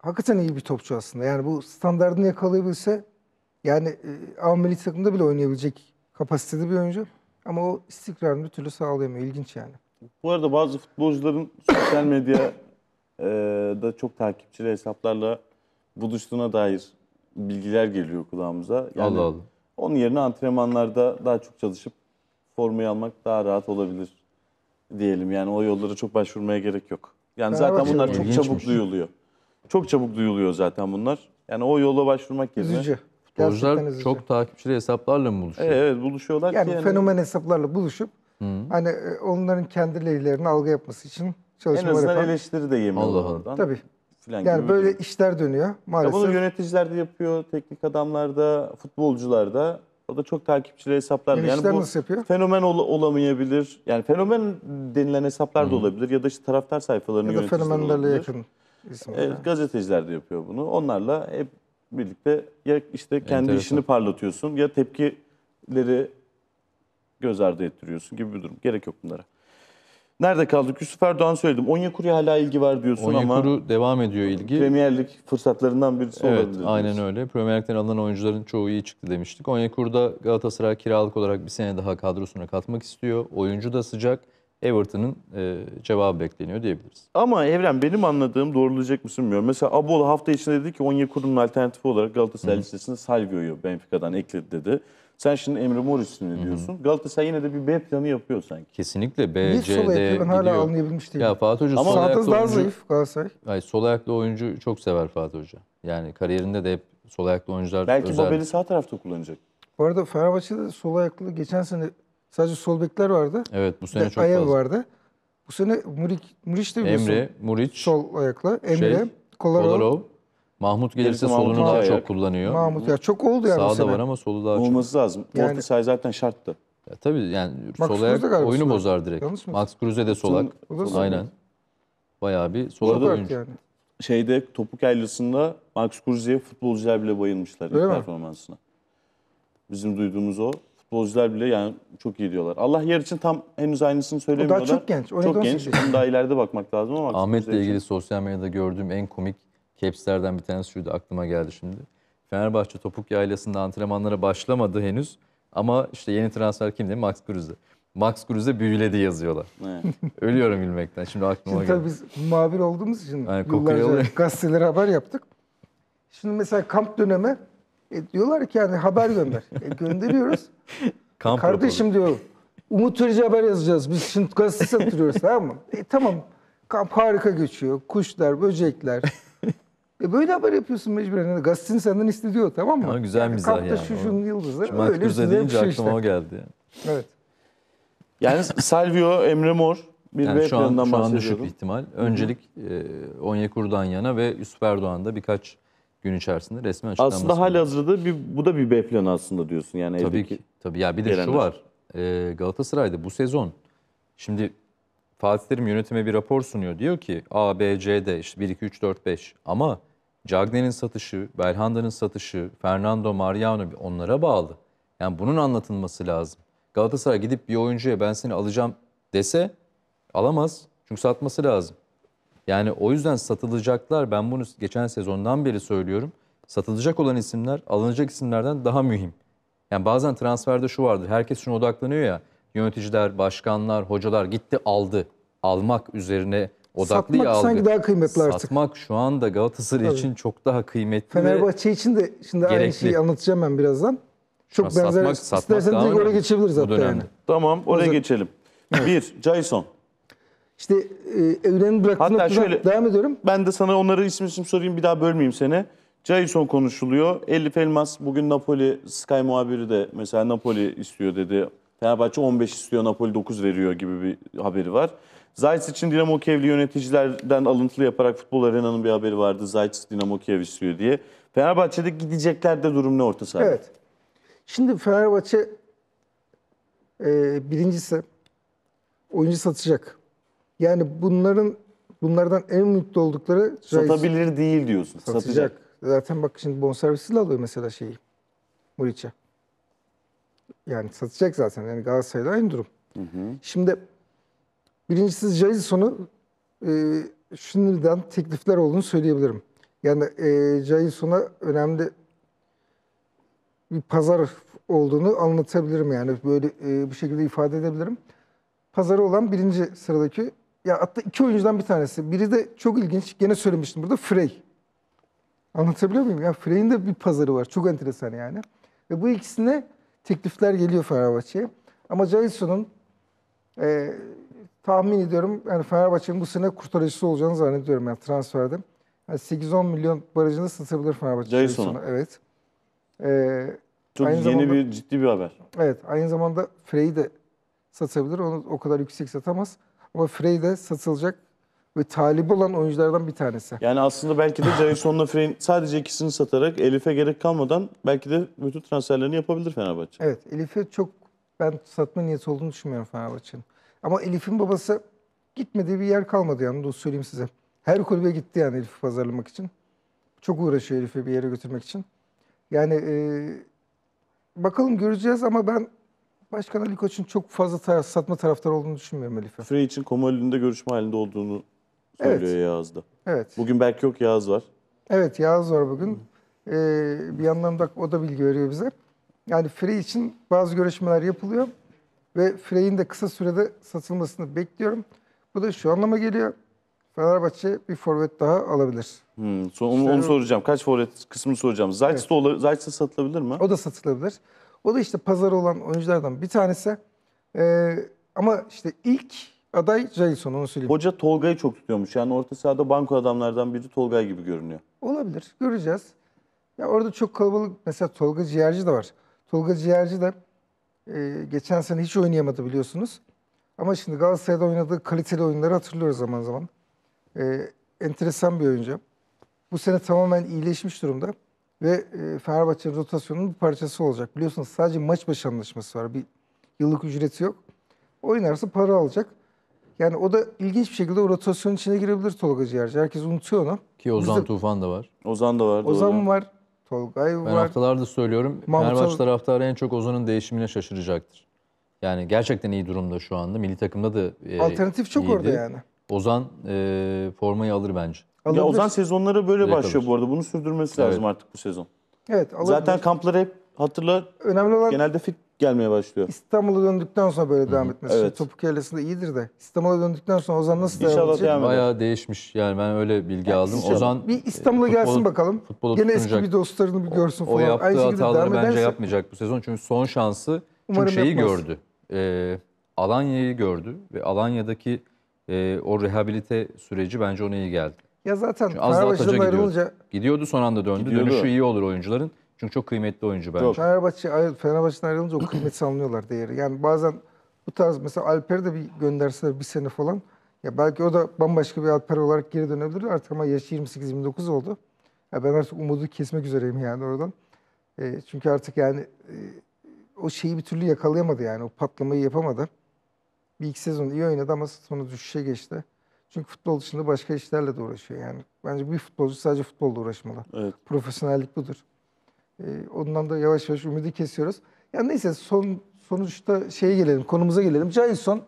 Hakikaten iyi bir topçu aslında. Yani bu standartını yakalayabilse yani e, Avrupa takımda bile oynayabilecek kapasitede bir oyuncu. Ama o istikrarını türlü sağlayamıyor. İlginç yani. Bu arada bazı futbolcuların sosyal medya e, da çok takipçili hesaplarla buluştuğuna dair bilgiler geliyor kulağımıza. Yani Allah Allah. Onun yerine antrenmanlarda daha çok çalışıp formayı almak daha rahat olabilir diyelim. Yani o yollara çok başvurmaya gerek yok. Yani zaten bunlar çok çabuk duyuluyor. Çok çabuk duyuluyor zaten bunlar. Yani o yola başvurmak yerine. Üzücü. Futbolcular çok takipçili hesaplarla mı buluşuyor? Evet, evet buluşuyorlar yani, ki yani fenomen hesaplarla buluşup hani e, onların onların kendilerilerine algı yapması için en azından yapan. eleştiri de Allah yemiyorlar Allah. oradan. Tabii. Falan yani böyle durum. işler dönüyor Ya bunu yöneticiler de yapıyor, teknik adamlar da, futbolcular da. O da çok takipçileri hesaplar. Yani bu nasıl yapıyor? fenomen ol- olamayabilir. Yani fenomen denilen hesaplar da olabilir ya da işte taraftar sayfalarının Ya da fenomenlerle yakın isim. yani. gazeteciler de yapıyor bunu. Onlarla hep birlikte ya işte kendi Enteresan. işini parlatıyorsun ya tepkileri göz ardı ettiriyorsun gibi bir durum. Gerek yok bunlara. Nerede kaldık? Yusuf Erdoğan söyledim. Onyekuru'ya hala ilgi var diyorsun Onyekuru ama... Onyekuru devam ediyor ilgi. Premier Lig fırsatlarından birisi evet, olabilir. Evet aynen öyle. Premier Lig'den alınan oyuncuların çoğu iyi çıktı demiştik. Onyekuru'da Galatasaray kiralık olarak bir sene daha kadrosuna katmak istiyor. Oyuncu da sıcak. Everton'ın e, cevabı bekleniyor diyebiliriz. Ama Evren benim anladığım doğrulayacak mı bilmiyorum. Mesela Abola hafta içinde dedi ki Onyekuru'nun alternatifi olarak Galatasaray Hı. listesine Salvio'yu Benfica'dan ekledi dedi. Sen şimdi Emre Mor ismini diyorsun. Galatasaray yine de bir B planı yapıyor sanki. Kesinlikle B, Hiç sol C, D ben hala gidiyor. anlayabilmiş değilim. Ya Fatih Hoca Ama sol ayaklı Sağda daha zayıf Galatasaray. ay, sol ayaklı oyuncu çok sever Fatih Hoca. Yani kariyerinde de hep sol ayaklı oyuncular Belki özel. Babel'i sağ tarafta kullanacak. Bu arada Fenerbahçe'de de sol ayaklı geçen sene sadece sol bekler vardı. Evet bu sene de çok Ayav fazla. vardı. Bu sene Muriç, Muriç de biliyorsun. Emre, Muriç, Sol ayaklı. Emre, Şey, Kolarov. Kolarov. Mahmut gelirse Gerisi solunu daha çok kullanıyor. Mahmut ya çok oldu yani Sağda var ama solu daha çok. Olması lazım. Yani- Orta zaten şarttı. Ya, tabii yani Max sol oyunu solak. bozar direkt. Yanlış mı? Max Kruse de solak. O Aynen. Bayağı bir solak Çok oyuncu. yani. Şeyde topuk aylısında Max Kruse'ye futbolcular bile bayılmışlar ilk Öyle mi? performansına. Bizim duyduğumuz o. Futbolcular bile yani çok iyi diyorlar. Allah yer için tam henüz aynısını söylemiyorlar. çok genç, 17 Çok genç. yaşında. Onun daha ileride bakmak lazım ama Max Ahmet'le ilgili sosyal medyada gördüğüm en komik Kepslerden bir tanesi şuydu aklıma geldi şimdi. Fenerbahçe Topuk Yaylası'nda antrenmanlara başlamadı henüz. Ama işte yeni transfer kimdi? Max Kruse. Max Kruse büyüledi yazıyorlar. Evet. Ölüyorum gülmekten. Şimdi aklıma Şimdi geldi. biz muhabir olduğumuz için yani yıllarca gazetelere haber yaptık. Şimdi mesela kamp dönemi e, diyorlar ki yani haber gönder. E, gönderiyoruz. kamp Kardeşim diyor Umut Verici haber yazacağız. Biz şimdi gazete satırıyoruz tamam mı? E, tamam kamp harika geçiyor. Kuşlar, böcekler, e böyle haber yapıyorsun mecburen. Yani gazetenin senden istediyor tamam mı? Ama güzel yani mizah yani. şu şunun yıldızları. Şimdi öyle Güzel deyince şey aklıma işte. o geldi. Yani. Evet. Yani Salvio, Emre Mor bir yani şu an, şu an düşük bir ihtimal. Öncelik e, Onyekuru'dan yana ve Yusuf Erdoğan'da birkaç gün içerisinde resmi açıklanması. Aslında hali hazırda bir, bu da bir B planı aslında diyorsun. yani. Tabii ki. Tabii ya bir de gelenler. şu var. E, Galatasaray'da bu sezon şimdi Fatih Terim yönetime bir rapor sunuyor. Diyor ki A, B, C, D işte 1, 2, 3, 4, 5 ama Cagne'nin satışı, Belhanda'nın satışı, Fernando Mariano onlara bağlı. Yani bunun anlatılması lazım. Galatasaray gidip bir oyuncuya ben seni alacağım dese alamaz. Çünkü satması lazım. Yani o yüzden satılacaklar ben bunu geçen sezondan beri söylüyorum. Satılacak olan isimler alınacak isimlerden daha mühim. Yani bazen transferde şu vardır. Herkes şuna odaklanıyor ya. Yöneticiler, başkanlar, hocalar gitti aldı. Almak üzerine odaklı Satmak algı. sanki daha kıymetli artık. Satmak şu anda Galatasaray Tabii. için çok daha kıymetli. Fenerbahçe için de şimdi gerekli. aynı şeyi anlatacağım ben birazdan. Çok benzer. Satmak, İstersen direkt oraya geçebiliriz hatta yani. Tamam oraya geçelim. Bir, Jason. İşte e, evrenin bıraktığı Hatta şöyle, devam ediyorum. Ben de sana onları isim isim sorayım bir daha bölmeyeyim seni. Jason konuşuluyor. Elif Elmas bugün Napoli Sky muhabiri de mesela Napoli istiyor dedi. Fenerbahçe 15 istiyor Napoli 9 veriyor gibi bir haberi var. Zayt için Dinamo Kiev'li yöneticilerden alıntılı yaparak Futbol Arena'nın bir haberi vardı. Zayt Dinamo Kiev istiyor diye. Fenerbahçe'de gideceklerde durum ne orta sahada? Evet. Şimdi Fenerbahçe e, birincisi oyuncu satacak. Yani bunların bunlardan en mutlu oldukları Satabilir Zayt. değil diyorsun. Satacak. Satacak. Zaten bak şimdi bonservisiyle alıyor mesela şeyi. Muriç'e. Yani satacak zaten. Yani Galatasaray'da aynı durum. Hı hı. Şimdi Birincisi JSON'u e, şimdiden teklifler olduğunu söyleyebilirim. Yani e, JSON'a önemli bir pazar olduğunu anlatabilirim yani böyle e, bu şekilde ifade edebilirim. Pazarı olan birinci sıradaki ya hatta iki oyuncudan bir tanesi. Biri de çok ilginç. Gene söylemiştim burada Frey. Anlatabiliyor muyum? Ya Frey'in de bir pazarı var. Çok enteresan yani. Ve bu ikisine teklifler geliyor Fenerbahçe'ye. Ama Jason'un e, tahmin ediyorum yani Fenerbahçe'nin bu sene kurtarıcısı olacağını zannediyorum yani transferde. Yani 8-10 milyon barajında sınırtabilir Fenerbahçe. Jason'u. Evet. Ee, Çok aynı yeni zamanda, bir ciddi bir haber. Evet. Aynı zamanda Frey'i de satabilir. Onu o kadar yüksek satamaz. Ama Frey de satılacak ve talip olan oyunculardan bir tanesi. Yani aslında belki de Jason'la Frey'in sadece ikisini satarak Elif'e gerek kalmadan belki de bütün transferlerini yapabilir Fenerbahçe. Evet. Elif'e çok ben satma niyeti olduğunu düşünmüyorum Fenerbahçe'nin. Ama Elif'in babası gitmediği bir yer kalmadı yani onu söyleyeyim size. Her kulübe gitti yani Elif'i pazarlamak için. Çok uğraşıyor Elif'i bir yere götürmek için. Yani e, bakalım göreceğiz ama ben Başkan Ali Koç'un çok fazla taraf, satma taraftarı olduğunu düşünmüyorum Elif'e. Süre için Komol'ün de görüşme halinde olduğunu söylüyor evet. Yağız'da. Evet. Bugün belki yok Yağız var. Evet Yağız var bugün. Ee, bir anlamda o da bilgi veriyor bize. Yani Frey için bazı görüşmeler yapılıyor ve Frey'in de kısa sürede satılmasını bekliyorum. Bu da şu anlama geliyor. Fenerbahçe bir forvet daha alabilir. Hmm, son, onu, onu soracağım. Kaç forvet kısmını soracağım. Zayt's evet. Zayt's satılabilir mi? O da satılabilir. O da işte pazarı olan oyunculardan bir tanesi. Ee, ama işte ilk aday Jason onu söyleyeyim. Hoca Tolga'yı çok tutuyormuş. Yani orta sahada banko adamlardan biri Tolgay gibi görünüyor. Olabilir. Göreceğiz. Ya orada çok kalabalık. Mesela Tolga Ciğerci de var. Tolga Ciğerci de e, geçen sene hiç oynayamadı biliyorsunuz. Ama şimdi Galatasaray'da oynadığı kaliteli oyunları hatırlıyoruz zaman zaman. E, enteresan bir oyuncu. Bu sene tamamen iyileşmiş durumda. Ve e, Fenerbahçe'nin rotasyonunun bir parçası olacak. Biliyorsunuz sadece maç başı anlaşması var. Bir yıllık ücreti yok. Oynarsa para alacak. Yani o da ilginç bir şekilde o rotasyonun içine girebilir Tolga Ciğerci. Herkes unutuyor onu. Ki Ozan Biz de- Tufan da var. Ozan da var. Ozan doğru. var. Tolgay ben var. Ben haftalarda söylüyorum. Mahmut Fenerbahçe taraftarı en çok Ozan'ın değişimine şaşıracaktır. Yani gerçekten iyi durumda şu anda. Milli takımda da e, Alternatif çok iyiydi. orada yani. Ozan e, formayı alır bence. Alabilir. Ya Ozan sezonları böyle Direkt başlıyor alır. bu arada. Bunu sürdürmesi evet. lazım artık bu sezon. Evet. Alabilir. Zaten kampları hep hatırla. Önemli olan genelde fit gelmeye başlıyor. İstanbul'a döndükten sonra böyle devam etmesi. Evet. Topuk Yaylası'nda iyidir de. İstanbul'a döndükten sonra Ozan nasıl devam edecek? devam Bayağı değişmiş yani ben öyle bilgi Yani aldım. Ozan Bir İstanbul'a futbolu- gelsin bakalım. futbola Gene eski bir dostlarını bir görsün O falan. yaptığı şekilde hataları bence yapmayacak bu sezon. Çünkü son şansı Umarım çünkü şeyi yapmaz. gördü. Ee, Alanya'yı gördü ve Alanya'daki e, o rehabilite süreci bence ona iyi geldi. Ya zaten Çünkü az daha gidiyordu. Gidiyordu son anda döndü. Gidiyordu. Dönüşü iyi olur oyuncuların. Çünkü çok kıymetli oyuncu bence. Yok. Fenerbahçe, Fenerbahçe'den ayrılınca o kıymeti anlıyorlar değeri. Yani bazen bu tarz mesela Alper'i de bir gönderseler bir sene falan. Ya belki o da bambaşka bir Alper olarak geri dönebilir artık ama yaşı 28-29 oldu. Ya ben artık umudu kesmek üzereyim yani oradan. E, çünkü artık yani e, o şeyi bir türlü yakalayamadı yani o patlamayı yapamadı. Bir iki sezon iyi oynadı ama sonra düşüşe geçti. Çünkü futbol dışında başka işlerle de uğraşıyor yani. Bence bir futbolcu sadece futbolla uğraşmalı. Evet. Profesyonellik budur. Ee, ondan da yavaş yavaş ümidi kesiyoruz. Ya neyse son sonuçta şeye gelelim, konumuza gelelim. Jason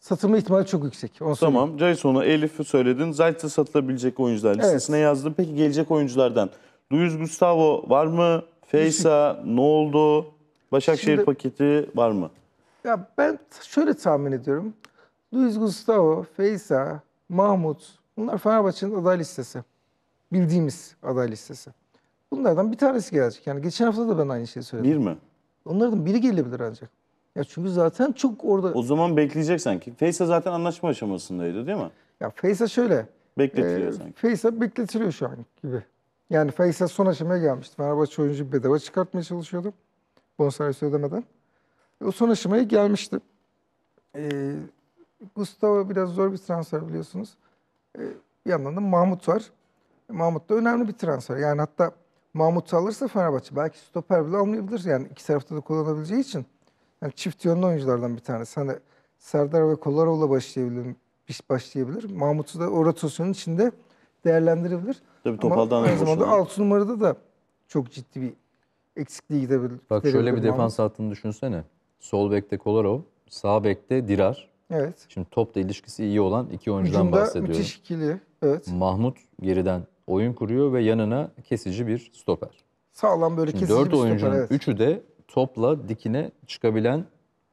satılma ihtimali çok yüksek. Onu tamam. Jason'u Elif'i söyledin. Zayt'ı satılabilecek oyuncular evet. listesine yazdım. Peki gelecek oyunculardan Luis Gustavo var mı? Feysa ne oldu? Başakşehir Şimdi, paketi var mı? Ya ben şöyle tahmin ediyorum. Luis Gustavo, Feysa, Mahmut bunlar Fenerbahçe'nin aday listesi. Bildiğimiz aday listesi. Bunlardan bir tanesi gelecek. Yani geçen hafta da ben aynı şeyi söyledim. Bir mi? Onlardan biri gelebilir ancak. Ya çünkü zaten çok orada... O zaman bekleyecek sanki. Feysa zaten anlaşma aşamasındaydı değil mi? Ya Feysa şöyle. Bekletiliyor e, sanki. Feysa bekletiliyor şu an gibi. Yani Feysa son aşamaya gelmişti. Fenerbahçe oyuncu bedava çıkartmaya çalışıyordu. Bonservis ödemeden. E, o son aşamaya gelmişti. E, Gustavo biraz zor bir transfer biliyorsunuz. E, bir yandan da Mahmut var. E, Mahmut da önemli bir transfer. Yani hatta Mahmut alırsa Fenerbahçe belki stoper bile almayabilir. Yani iki tarafta da kullanabileceği için. Yani çift yönlü oyunculardan bir tanesi. Hani Serdar ve Kolarov'la başlayabilir, başlayabilir. Mahmut'u da o rotasyonun içinde değerlendirebilir. Tabii Topal'dan Ama aynı zamanda alt numarada da çok ciddi bir eksikliği gidebilir. Bak gidebilir şöyle bir Mahmut. defans hattını düşünsene. Sol bekte Kolarov, sağ bekte Dirar. Evet. Şimdi topla ilişkisi iyi olan iki oyuncudan Hücumda bahsediyorum. müthiş ikili. Evet. Mahmut geriden oyun kuruyor ve yanına kesici bir stoper. Sağlam böyle kesici Dört bir stoper. Dört oyuncunun evet. üçü de topla dikine çıkabilen,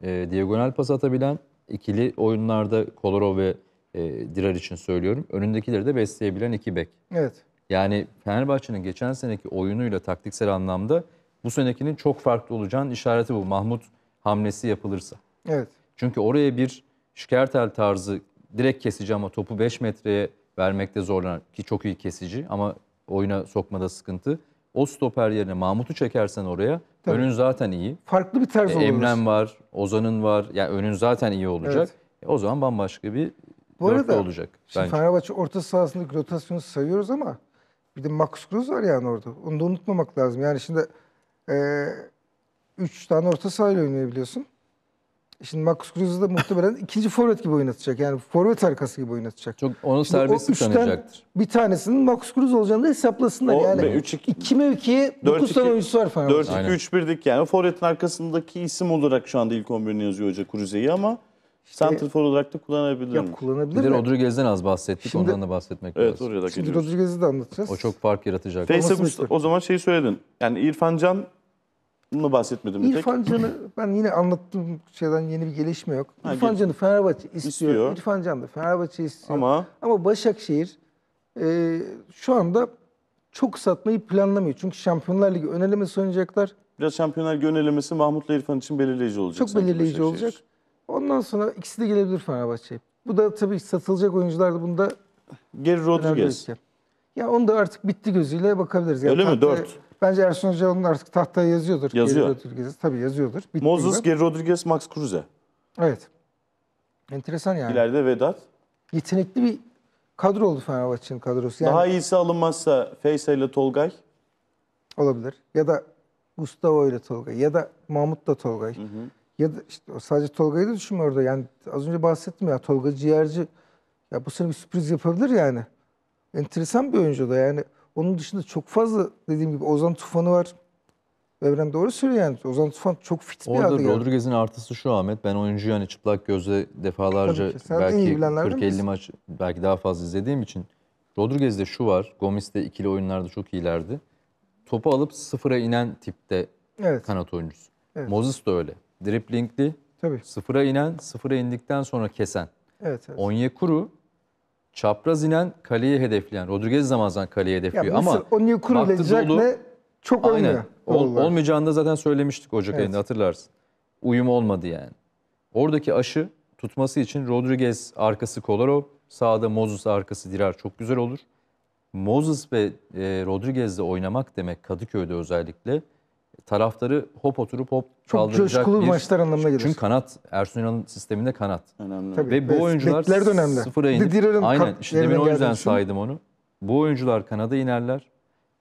e, diagonal pas atabilen, ikili oyunlarda Kolorov ve e, Dirar için söylüyorum. Önündekileri de besleyebilen iki bek. Evet. Yani Fenerbahçe'nin geçen seneki oyunuyla taktiksel anlamda bu senekinin çok farklı olacağının işareti bu. Mahmut hamlesi yapılırsa. Evet. Çünkü oraya bir şkertel tarzı direkt keseceğim ama topu 5 metreye vermekte zorlanan ki çok iyi kesici ama oyuna sokmada sıkıntı. O stoper yerine Mahmut'u çekersen oraya Tabii. önün zaten iyi. Farklı bir terz e, olur. Emrem var, Ozan'ın var. Yani önün zaten iyi olacak. Evet. E, o zaman bambaşka bir Bu arada, olacak. Şimdi bence. Fenerbahçe orta sahasındaki rotasyonu sayıyoruz ama bir de Max Cruz var yani orada. Onu da unutmamak lazım. Yani şimdi e, üç tane orta sahayla oynayabiliyorsun. Şimdi Marcus Cruz'u da muhtemelen ikinci forvet gibi oynatacak. Yani forvet arkası gibi oynatacak. Çok onun Şimdi serbestlik tanıyacaktır. Bir tanesinin Marcus Cruz olacağını da hesaplasınlar. O, yani 3 2 iki mevkiye 9 tane oyuncusu var falan. 4 2 3 1'dik yani. Forvet'in arkasındaki isim olarak şu anda ilk 11'ini yazıyor hoca Cruz'u ama Center Santrfor olarak da kullanabilir ya, mi? Kullanabilir bir mi? Rodriguez'den az bahsettik. Şimdi, ondan da bahsetmek evet, lazım. Evet oraya da Şimdi Rodriguez'i de anlatacağız. O çok fark yaratacak. Facebook, o zaman şey söyledin. Yani İrfan Can bunu bahsetmedim bir tek. İrfan Can'ı ben yine anlattığım şeyden yeni bir gelişme yok. Ha, İrfan Can'ı Fenerbahçe istiyor. İstiyor. İrfan Can da Fenerbahçe istiyor. Ama, Ama Başakşehir e, şu anda çok satmayı planlamıyor. Çünkü Şampiyonlar Ligi ön oynayacaklar. biraz Şampiyonlar Ligi ön elemesi Mahmut'la İrfan için belirleyici olacak. Çok belirleyici olacak. Ondan sonra ikisi de gelebilir Fenerbahçe'ye. Bu da tabii satılacak oyuncular da bunda Geri önemli Rodriguez. Ya onu da artık bitti gözüyle bakabiliriz. Yani Öyle mi? Dört. Bence Ersun Hoca onun artık tahtaya yazıyordur. Yazıyor. Geri Rodriguez, tabii yazıyordur. Bitti Moses, Geri Rodriguez, Max Kruse. Evet. Enteresan yani. İleride Vedat. Yetenekli bir kadro oldu Fenerbahçe'nin kadrosu. Yani Daha iyisi alınmazsa Feysa ile Tolgay. olabilir. Ya da Gustavo ile Tolgay ya da Mahmut da Tolgay. Hı hı. Ya da işte sadece Tolga'yı da düşünme orada. Yani az önce bahsettim ya Tolga ciğerci ya bu sene bir sürpriz yapabilir yani. Enteresan bir oyuncu da yani. Onun dışında çok fazla dediğim gibi Ozan Tufan'ı var. Evren doğru söylüyor yani. Ozan Tufan çok fit bir Orada adı geldi. Rodriguez'in artısı şu Ahmet. Ben oyuncu yani çıplak gözle defalarca belki 40-50 maç belki daha fazla izlediğim için Rodriguez'de şu var. Gomis de ikili oyunlarda çok iyilerdi. Topu alıp sıfıra inen tipte evet. kanat oyuncusu. Evet. Moses de öyle. Driplingli, Tabii. sıfıra inen, sıfıra indikten sonra kesen. Evet, evet. Onyekuru çapraz inen kaleyi hedefleyen Rodriguez zaman zaman kaleyi hedefliyor ya, ama o niye kurulacak ne çok aynen. olmuyor. Ol, olmayacağını da zaten söylemiştik Ocak evet. ayında hatırlarsın. Uyum olmadı yani. Oradaki aşı tutması için Rodriguez arkası Kolaro, sağda Moses arkası Dirar çok güzel olur. Moses ve e, Rodriguez'le oynamak demek Kadıköy'de özellikle taraftarı hop oturup hop Çok kaldıracak coşkulu bir- maçlar anlamına gelir. Çünkü kanat Ersun Yanal'ın sisteminde kanat. Önemli. Tabii. Ve bu oyuncular bekler de önemli. sıfıra Bir inip Dirar'ın aynen işte demin o yüzden düşün. saydım onu. Bu oyuncular kanada inerler.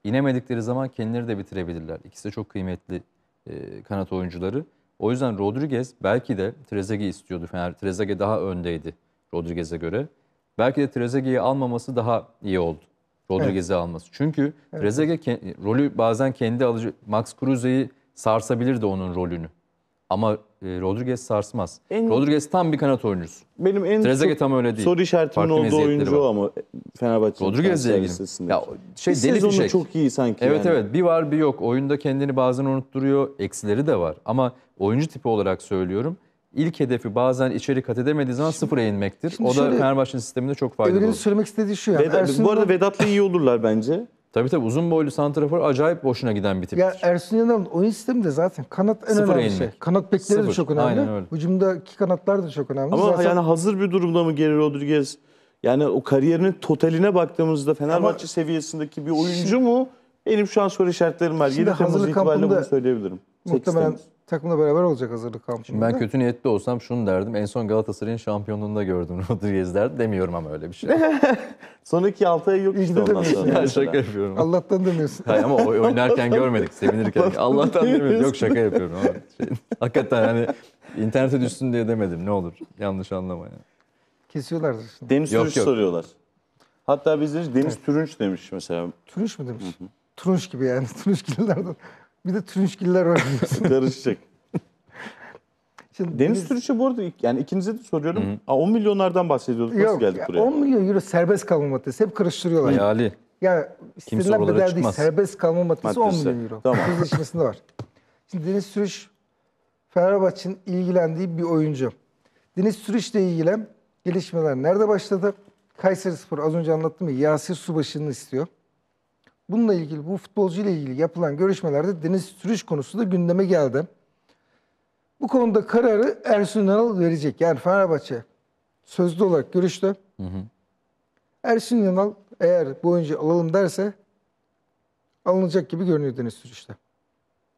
İnemedikleri zaman kendileri de bitirebilirler. İkisi de çok kıymetli e, kanat oyuncuları. O yüzden Rodriguez belki de Trezeguet'i istiyordu. Fener Trezeguet daha öndeydi Rodriguez'e göre. Belki de Trezeguet'i almaması daha iyi oldu. Rodriguez'i evet. alması. Çünkü evet. Trezeguet rolü bazen kendi alıcı Max Cruze'yi de onun rolünü. Ama e, Rodriguez sarsmaz. En, Rodriguez tam bir kanat oyuncusu. Benim en Trezeguet tam öyle değil. Soru işaretimin olduğu oyuncu var. ama Fenerbahçe Rodriguez'le ilgili. Ya şey bir deli bir şey. çok iyi sanki. Evet yani. evet bir var bir yok. Oyunda kendini bazen unutturuyor. Eksileri de var. Ama oyuncu tipi olarak söylüyorum ilk hedefi bazen içeri kat edemediği zaman sıfır inmektir. o da Fenerbahçe'nin sisteminde çok faydalı olur. söylemek istediği şu yani. Vedat, Ersun bu arada Yanal- Vedat'la iyi olurlar bence. Tabii tabii uzun boylu santrafor acayip boşuna giden bir tiptir. Ya Ersun Yanal'ın oyun sistemi zaten kanat en Sıfır önemli şey. Kanat bekleri Sıfır. de çok önemli. Aynen öyle. Hücumdaki kanatlar da çok önemli. Ama zaten yani hazır bir durumda mı Geri Rodriguez? Yani o kariyerinin totaline baktığımızda Fenerbahçe Ama- seviyesindeki bir oyuncu mu? Benim şu an soru işaretlerim var. Şimdi 7 Temmuz hazırlık itibariyle bunu söyleyebilirim. Sekiz muhtemelen Temmuz takımla beraber olacak hazırlık kampında. Şimdi ben kötü niyetli olsam şunu derdim. En son Galatasaray'ın şampiyonluğunda gördüm Rodriguez derdim. Demiyorum ama öyle bir şey. Sonraki 6 ay yok işte ondan sonra. Ya şaka yapıyorum. Allah'tan demiyorsun. Hayır ama oynarken görmedik, sevinirken. Allah'tan demiyorum. Yok şaka yapıyorum. Ama şey, hakikaten hani internete düşsün diye demedim. Ne olur yanlış anlama yani. Kesiyorlardır şimdi. Deniz yok, Türünç yok. soruyorlar. Hatta bizde Deniz evet. Türünç demiş mesela. Türünç mü demiş? Hı -hı. Turunç gibi yani. Turunçgillerden. Bir de Trünçgiller var Karışacak. Şimdi Deniz biz... Türüş'e bu arada yani ikinize de soruyorum. hı 10 milyonlardan bahsediyorduk. Yok, Nasıl geldik buraya? 10 milyon euro serbest kalma maddesi. Hep karıştırıyorlar. Hayali. Ya istenilen bedel çıkmaz. değil. Serbest kalma maddesi, maddesi. 10 milyon euro. Tamam. var. Şimdi Deniz Sürüş Fenerbahçe'nin ilgilendiği bir oyuncu. Deniz Sürüş'le ilgili gelişmeler nerede başladı? Kayseri Spor az önce anlattım ya Yasir Subaşı'nı istiyor. Bununla ilgili bu futbolcu ile ilgili yapılan görüşmelerde Deniz Sürüş konusu da gündeme geldi. Bu konuda kararı Ersun Yanal verecek. Yani Fenerbahçe sözlü olarak görüştü. Hı hı. Ersun Yanal eğer bu oyuncu alalım derse alınacak gibi görünüyor Deniz Sürüş'te.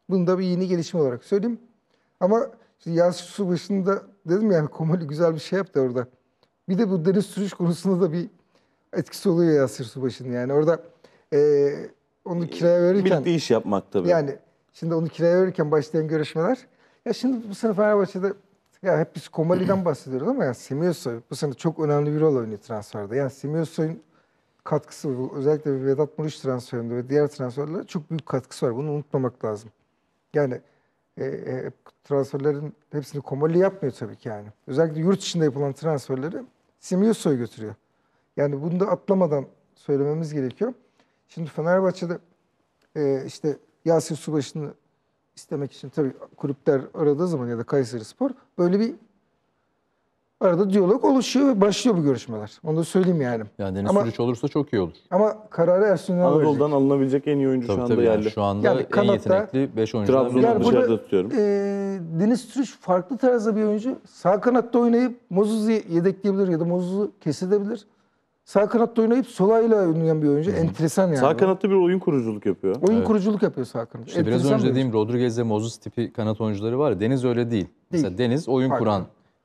Bunu da bir yeni gelişme olarak söyleyeyim. Ama işte Yasir Subaşı'nın da dedim yani Komali güzel bir şey yaptı orada. Bir de bu Deniz Sürüş konusunda da bir etkisi oluyor Yasir Subaşı'nın yani. Orada e, onu kiraya ee, verirken... Birlikte iş yapmak tabii. Yani şimdi onu kiraya verirken başlayan görüşmeler. Ya şimdi bu sene Fenerbahçe'de ya hep biz Komali'den bahsediyoruz ama yani Simiosoy bu sene çok önemli bir rol oynuyor transferde. Yani Simiosoy'un katkısı özellikle Vedat Muriç transferinde ve diğer transferlere çok büyük katkısı var. Bunu unutmamak lazım. Yani e, e, transferlerin hepsini Komali yapmıyor tabii ki yani. Özellikle yurt içinde yapılan transferleri Simiosoy götürüyor. Yani bunu da atlamadan söylememiz gerekiyor. Şimdi Fenerbahçe'de e, işte Yasir Subaşı'nı istemek için tabii kulüpler aradığı zaman ya da Kayseri Spor böyle bir arada diyalog oluşuyor ve başlıyor bu görüşmeler. Onu da söyleyeyim yani. Yani Deniz Ama- Sürüç olursa çok iyi olur. Ama kararı Ersun Yanal verecek. Anadolu'dan alınabilecek en iyi oyuncu Tabii şu anda tabii yani yerli. şu anda Yani en kanatta- yetenekli 5 oyuncudan Trabzon'u Yani burada- tutuyorum. E, Deniz Türüç farklı tarzda bir oyuncu. Sağ kanatta oynayıp Mozuz'u yedekleyebilir ya da Mozuz'u kesebilir. Sağ kanatta oynayıp solayla oynayan bir oyuncu. Hı. Enteresan yani. Sağ kanatta bir oyun kuruculuk yapıyor. Oyun evet. kuruculuk yapıyor sağ kanatta. İşte biraz önce dediğim oyuncu. Rodriguez ve Moses tipi kanat oyuncuları var ya. Deniz öyle değil. değil. Mesela Deniz oyun Farklı. kuran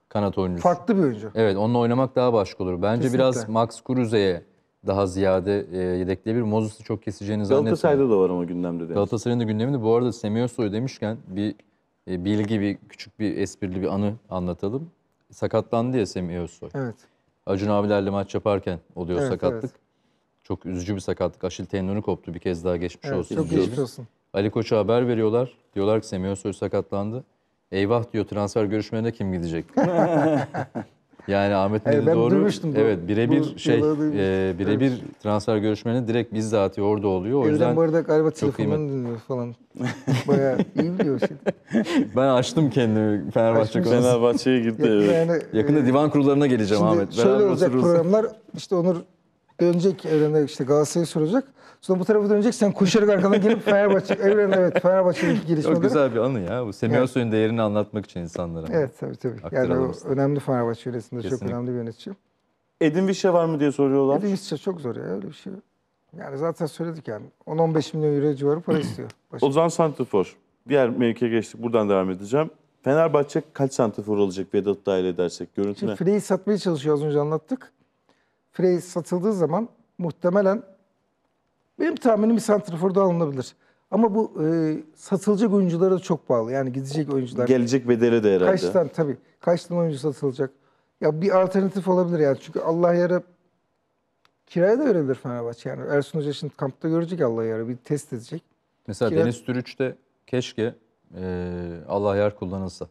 kanat oyuncusu. Farklı bir oyuncu. Evet onunla oynamak daha başka olur. Bence Kesinlikle. biraz Max Kruse'ye daha ziyade e, yedekleyebilir. Mozes'i çok keseceğini zannetmiyorum. Galatasaray'da da var ama gündemde. Deniz. Galatasaray'ın da gündeminde. Bu arada Semiosoy demişken bir e, bilgi, bir küçük bir esprili bir anı anlatalım. Sakatlandı ya Semiosoy. Evet. Acun abilerle maç yaparken oluyor evet, sakatlık. Evet. Çok üzücü bir sakatlık. Aşil tendonu koptu bir kez daha geçmiş evet, olsun. Çok geçmiş olsun. Ali Koç'a haber veriyorlar. Diyorlar ki Semih Özsoy sakatlandı. Eyvah diyor transfer görüşmelerine kim gidecek? Yani Ahmet Nuri evet, doğru. Duymuştum evet birebir şey e, birebir evet. transfer görüşmeleri direkt bizzat orada oluyor. O Evden yüzden bu arada galiba telefondan dinliyor falan. Bayağı iyi biliyor şey. Ben açtım kendimi Fenerbahçe konusunda. Fenerbahçe'ye girdi. evet. Yakında e, divan kurullarına geleceğim Ahmet. Şöyle olacak programlar işte Onur dönecek evrende işte Galatasaray'ı soracak. Sonra bu tarafa dönecek sen koşarak arkadan gelip Fenerbahçe evrende evet Fenerbahçe'deki gelişmeleri. Çok güzel bir anı ya. Bu Semih Soy'un değerini anlatmak için insanlara. Evet tabii tabii. yani o önemli Fenerbahçe yöneticinde Kesinlikle. çok önemli bir yönetici. Edin Vişe var mı diye soruyorlar. Edin Vişe çok zor ya öyle bir şey. Yani zaten söyledik yani. 10-15 milyon euro civarı para istiyor. Başka. Ozan Santifor. Diğer mevkiye geçtik. Buradan devam edeceğim. Fenerbahçe kaç santifor olacak Vedat dahil edersek görüntüne? Şimdi Frey'i satmaya çalışıyor az önce anlattık. Frey satıldığı zaman muhtemelen benim tahminim bir santraforda alınabilir. Ama bu e, satılacak oyunculara da çok bağlı. Yani gidecek oyuncular. Gelecek bedeli de herhalde. Kaçtan tabii. Kaçtan oyuncu satılacak. Ya bir alternatif olabilir yani. Çünkü Allah yara kiraya da verebilir Fenerbahçe. Yani Ersun Hoca şimdi kampta görecek Allah yara. Bir test edecek. Mesela Kira... Deniz Türüç de keşke e, Allah yer kullanılsa.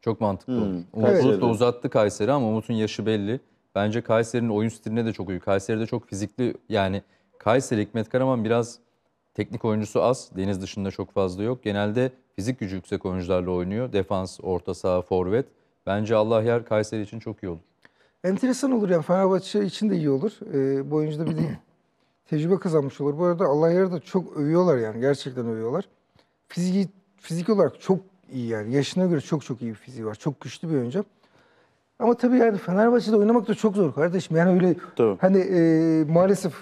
Çok mantıklı hmm, olur. Umut evet. da uzattı Kayseri ama Umut'un yaşı belli. Bence Kayseri'nin oyun stiline de çok uyuyor. Kayseri'de çok fizikli yani Kayseri Hikmet Karaman biraz teknik oyuncusu az. Deniz dışında çok fazla yok. Genelde fizik gücü yüksek oyuncularla oynuyor. Defans, orta saha, forvet. Bence Allah yer Kayseri için çok iyi olur. Enteresan olur yani Fenerbahçe için de iyi olur. Ee, bu oyuncuda bir tecrübe kazanmış olur. Bu arada Allah yarı da çok övüyorlar yani gerçekten övüyorlar. Fizik fizik olarak çok iyi yani yaşına göre çok çok iyi bir fiziği var. Çok güçlü bir oyuncu. Ama tabii yani Fenerbahçe'de oynamak da çok zor kardeşim. Yani öyle Tabii. hani e, maalesef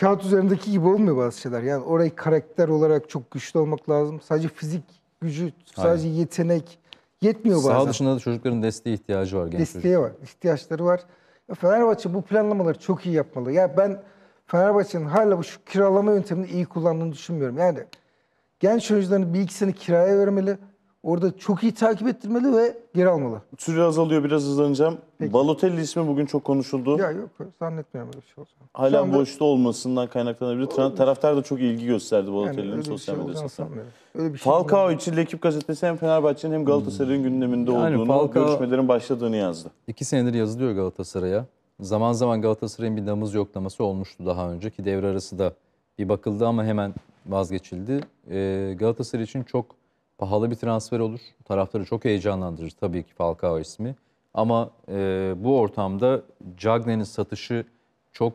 kağıt üzerindeki gibi olmuyor bazı şeyler. Yani orayı karakter olarak çok güçlü olmak lazım. Sadece fizik gücü, sadece yetenek yetmiyor bazen. Sağ dışında da çocukların desteğe ihtiyacı var genç çocuk. var, ihtiyaçları var. Fenerbahçe bu planlamaları çok iyi yapmalı. Ya ben Fenerbahçe'nin hala bu şu kiralama yöntemini iyi kullandığını düşünmüyorum. Yani genç oyuncuların bir ikisini kiraya vermeli. Orada çok iyi takip ettirmeli ve geri almalı. Süre azalıyor biraz hızlanacağım. Peki. Balotelli ismi bugün çok konuşuldu. Ya yok zannetmiyorum öyle bir şey olacağını. Hala anda... boşta olmasından kaynaklanabilir. Olmuş. Taraftar da çok ilgi gösterdi Balotelli'nin yani şey sosyal şey medyasında. şey Falcao için ekip gazetesi hem Fenerbahçe'nin hem Galatasaray'ın hmm. gündeminde yani olduğunu, Falcao, görüşmelerin başladığını yazdı. İki senedir yazılıyor Galatasaray'a. Zaman zaman Galatasaray'ın bir namız yoklaması olmuştu daha önceki devre arası da bir bakıldı ama hemen vazgeçildi. Ee, Galatasaray için çok Pahalı bir transfer olur. Taraftarı çok heyecanlandırır tabii ki Falcao ismi. Ama e, bu ortamda Cagne'nin satışı çok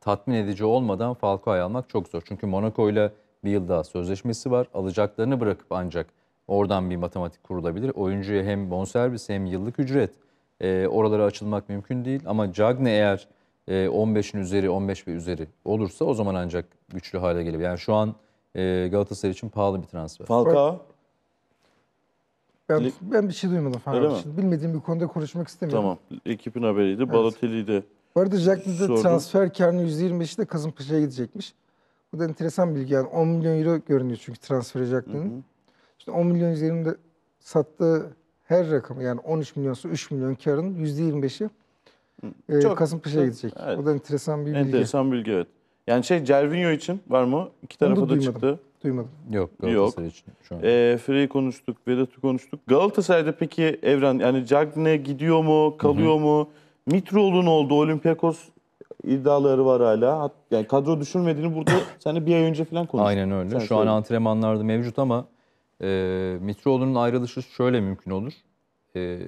tatmin edici olmadan Falcao'yu almak çok zor. Çünkü Monaco ile bir yıl daha sözleşmesi var. Alacaklarını bırakıp ancak oradan bir matematik kurulabilir. Oyuncuya hem bonservis hem yıllık ücret e, oralara açılmak mümkün değil. Ama Cagne eğer e, 15'in üzeri 15 ve üzeri olursa o zaman ancak güçlü hale gelebilir. Yani şu an e, Galatasaray için pahalı bir transfer. Falcao? Ben, ben bir şey duymadım falan. Öyle mi? bilmediğim bir konuda konuşmak istemiyorum. Tamam. Ekibin haberiydi. Evet. Balotelli'yi de Bu arada Jack'ın da transfer karnı %25'i de Kasımpaşa'ya gidecekmiş. Bu da enteresan bir bilgi. Yani 10 milyon euro görünüyor çünkü transfer Jack'ın. İşte 10 milyon üzerinde sattığı her rakam yani 13 milyonsa 3 milyon karın %25'i e, Çok, Kasımpaşa'ya gidecek. Evet. O da enteresan bir enteresan bilgi. Enteresan bilgi evet. Yani şey Cervinho için var mı? İki tarafı da duymadım. çıktı. Duymadım. Yok Galatasaray Yok. için şu an. E, ee, Frey'i konuştuk, Vedat'ı konuştuk. Galatasaray'da peki Evren yani Cagne gidiyor mu, kalıyor mu? Mitroğlu'nun oldu Olympiakos iddiaları var hala. Yani kadro düşürmediğini burada seninle bir ay önce falan konuştuk. Aynen öyle. Sen Şu an söyle. antrenmanlarda mevcut ama e, Mitroğlu'nun ayrılışı şöyle mümkün olur. E,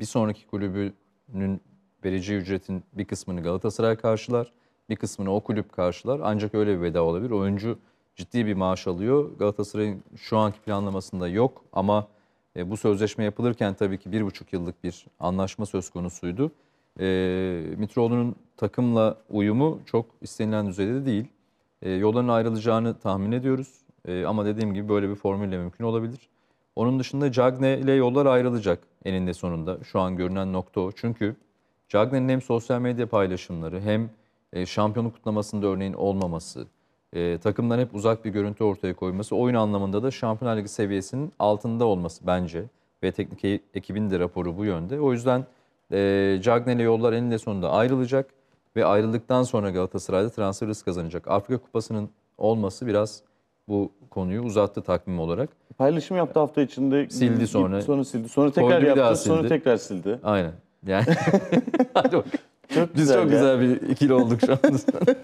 bir sonraki kulübünün vereceği ücretin bir kısmını Galatasaray karşılar, bir kısmını o kulüp karşılar. Ancak öyle bir veda olabilir. Oyuncu ciddi bir maaş alıyor. Galatasaray'ın şu anki planlamasında yok ama e, bu sözleşme yapılırken tabii ki bir buçuk yıllık bir anlaşma söz konusuydu. E, Mitroğlu'nun takımla uyumu çok istenilen düzeyde değil. E, yolların ayrılacağını tahmin ediyoruz. E, ama dediğim gibi böyle bir formülle mümkün olabilir. Onun dışında Cagne ile yollar ayrılacak eninde sonunda. Şu an görünen nokta o. Çünkü Cagne'nin hem sosyal medya paylaşımları hem e, şampiyonluk kutlamasında örneğin olmaması, e, takımdan hep uzak bir görüntü ortaya koyması oyun anlamında da Şampiyonlar Ligi seviyesinin altında olması bence ve teknik e- ekibin de raporu bu yönde. O yüzden e, Cagney'le yollar eninde sonunda ayrılacak ve ayrıldıktan sonra Galatasaray'da transfer risk kazanacak. Afrika Kupası'nın olması biraz bu konuyu uzattı takvim olarak. Paylaşım yaptı hafta içinde. Sildi sonra. Sonra sildi. Sonra tekrar yaptı. Sonra tekrar sildi. Aynen. Yani. Hadi bakalım. Çok Biz güzel çok ya. güzel bir ikili olduk şu anda.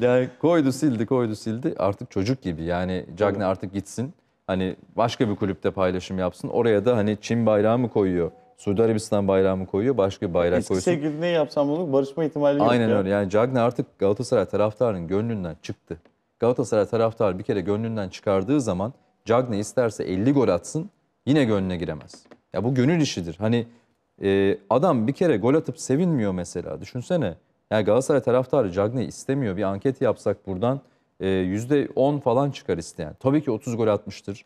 yani koydu sildi koydu sildi artık çocuk gibi yani Cagney evet. artık gitsin. Hani başka bir kulüpte paylaşım yapsın. Oraya da hani Çin bayrağı mı koyuyor? Suudi Arabistan bayrağı mı koyuyor? Başka bir bayrak Hiçbir koysun. Hiçbir şekilde ne yapsam olur barışma ihtimali yok. Aynen ya. öyle. Yani Cagney artık Galatasaray taraftarının gönlünden çıktı. Galatasaray taraftarı bir kere gönlünden çıkardığı zaman Cagney isterse 50 gol atsın yine gönlüne giremez. Ya bu gönül işidir. Hani e, adam bir kere gol atıp sevinmiyor mesela. Düşünsene. Yani Galatasaray taraftarı Cagney istemiyor. Bir anket yapsak buradan e, %10 falan çıkar isteyen. Tabii ki 30 gol atmıştır.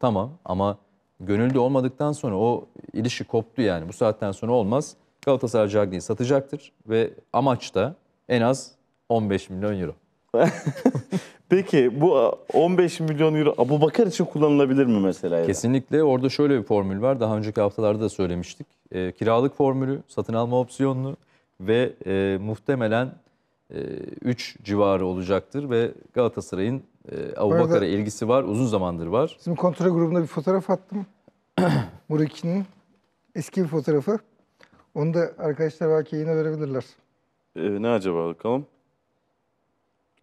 Tamam ama gönüllü olmadıktan sonra o ilişki koptu yani. Bu saatten sonra olmaz. Galatasaray Cagney'i satacaktır ve amaç da en az 15 milyon euro. Peki bu 15 e, milyon euro Abu Bakar için kullanılabilir mi mesela? Kesinlikle orada şöyle bir formül var. Daha önceki haftalarda da söylemiştik. E, kiralık formülü, satın alma opsiyonlu ve e, muhtemelen 3 e, civarı olacaktır ve Galatasaray'ın e, Abu Bakar'a ilgisi var. Uzun zamandır var. Bizim kontrol grubunda bir fotoğraf attım. Muriki'nin eski bir fotoğrafı. Onu da arkadaşlar belki yayına verebilirler. Ee, ne acaba bakalım?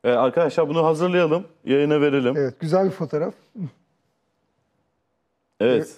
Ee, arkadaşlar bunu hazırlayalım, yayına verelim. Evet, güzel bir fotoğraf. Evet.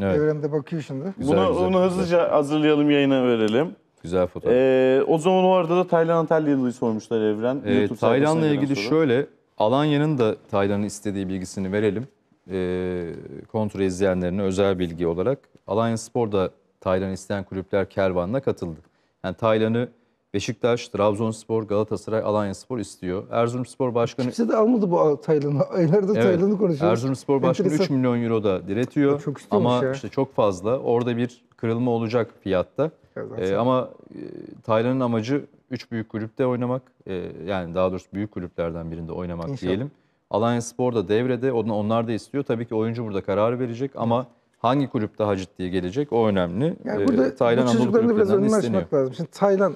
Evet. Evrende bakıyor şimdi. Güzel, bunu, güzel, bunu güzel. hızlıca hazırlayalım, yayına verelim. Güzel fotoğraf. Ee, o zaman o arada da Taylan Antalyalı'yı sormuşlar Evren. Ee, Taylan'la ilgili sonra. şöyle, Alanya'nın da Taylan'ın istediği bilgisini verelim. Ee, kontra izleyenlerine özel bilgi olarak. Alanya Spor'da Taylan isteyen kulüpler kervanına katıldı. Yani Taylan'ı Beşiktaş, Trabzonspor, Galatasaray, Alanyaspor istiyor. Erzurumspor Başkanı Kimse de almadı bu Taylan'ı. Aylardır evet, Taylan'ı konuşuyoruz. Erzurumspor Başkanı Enteresan. 3 milyon euro da diretiyor. Çok ama ya. işte çok fazla. Orada bir kırılma olacak fiyatta. ee, ama e, Taylan'ın amacı 3 büyük kulüpte oynamak. E, yani daha doğrusu büyük kulüplerden birinde oynamak İnşallah. diyelim. Alanya Spor da devrede. Onlar da istiyor. Tabii ki oyuncu burada karar verecek ama hangi kulüp daha ciddiye gelecek o önemli. Yani ee, burada ee, Taylan bu çocukların biraz önünü açmak lazım. Şimdi Taylan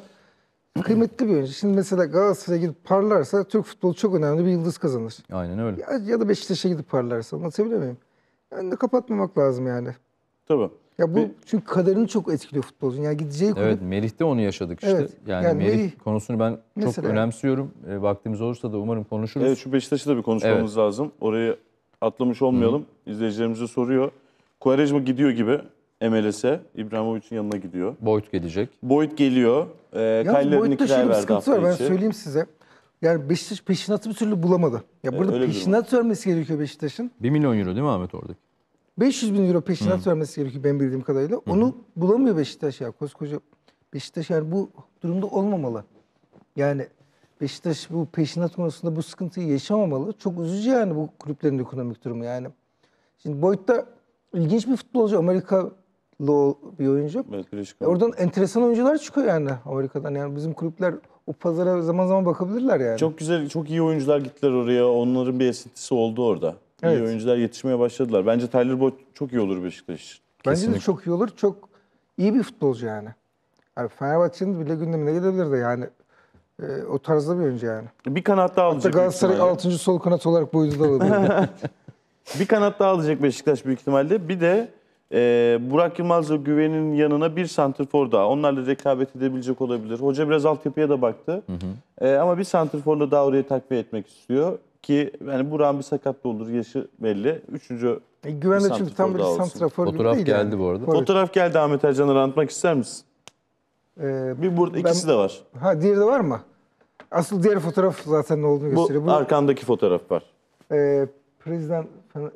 Kıymetli bir oyuncu. Şimdi mesela Galatasaray'a gidip parlarsa Türk futbolu çok önemli bir yıldız kazanır. Aynen öyle. Ya, ya da Beşiktaş'a gidip parlarsa. Anlatabiliyor muyum? Yani kapatmamak lazım yani. Tabii. Ya bu bir... çünkü kaderini çok etkiliyor futbolcunun. Yani gideceği kulüp... Evet de onu yaşadık işte. Evet, yani, yani Merih, Merih konusunu ben mesela... çok önemsiyorum. E, vaktimiz olursa da umarım konuşuruz. Evet şu Beşiktaş'ı da bir konuşmamız evet. lazım. Orayı atlamış olmayalım. Hı. İzleyicilerimize soruyor. Quaresma gidiyor gibi. MLS'e. İbrahimovic'in yanına gidiyor. Boyd gelecek. Boyd geliyor. E, Yalnız Boyd'da şöyle bir sıkıntı var ben söyleyeyim size. Yani Beşiktaş peşinatı bir türlü bulamadı. Ya ee, burada öyle bir peşinat vermesi gerekiyor Beşiktaş'ın. 1 milyon euro değil mi Ahmet oradaki? 500 bin euro peşinat Hı. vermesi gerekiyor ben bildiğim kadarıyla. Onu bulamıyor Beşiktaş ya koskoca. Beşiktaş yani bu durumda olmamalı. Yani Beşiktaş bu peşinat konusunda bu sıkıntıyı yaşamamalı. Çok üzücü yani bu kulüplerin ekonomik durumu yani. Şimdi Boyd da ilginç bir futbolcu. Amerika bir oyuncu. Evet, Grealish. E oradan enteresan oyuncular çıkıyor yani Amerika'dan. Yani bizim kulüpler o pazara zaman zaman bakabilirler yani. Çok güzel, çok iyi oyuncular gittiler oraya. Onların bir esintisi oldu orada. Evet. İyi oyuncular yetişmeye başladılar. Bence Tyler Boyd çok iyi olur Beşiktaş için. Bence de çok iyi olur. Çok iyi bir futbolcu yani. yani Fenerbahçe'nin bile gündemine gelebilirdi yani. E, o tarzda bir oyuncu yani. Bir kanat daha alacak. Hatta Galatasaray 6. sol kanat olarak bu oyuncu da alabilir. bir kanat daha alacak Beşiktaş büyük ihtimalle. Bir de ee, Burak Yılmaz'la Güven'in yanına bir santrfor daha. Onlarla rekabet edebilecek olabilir. Hoca biraz altyapıya da baktı. Hı hı. Ee, ama bir santrforla daha oraya takviye etmek istiyor. Ki yani Burak'ın bir sakatlı olur. Yaşı belli. Üçüncü e, Güven de çünkü tam bir santrafor gibi Fotoğraf değil geldi yani. bu arada. Fotoğraf geldi Ahmet Ercan'ı anlatmak ister misin? Ee, bir burada ben, ikisi de var. Ha diğeri de var mı? Asıl diğer fotoğraf zaten ne olduğunu gösteriyor. Bu arkamdaki fotoğraf var. E, Prezident...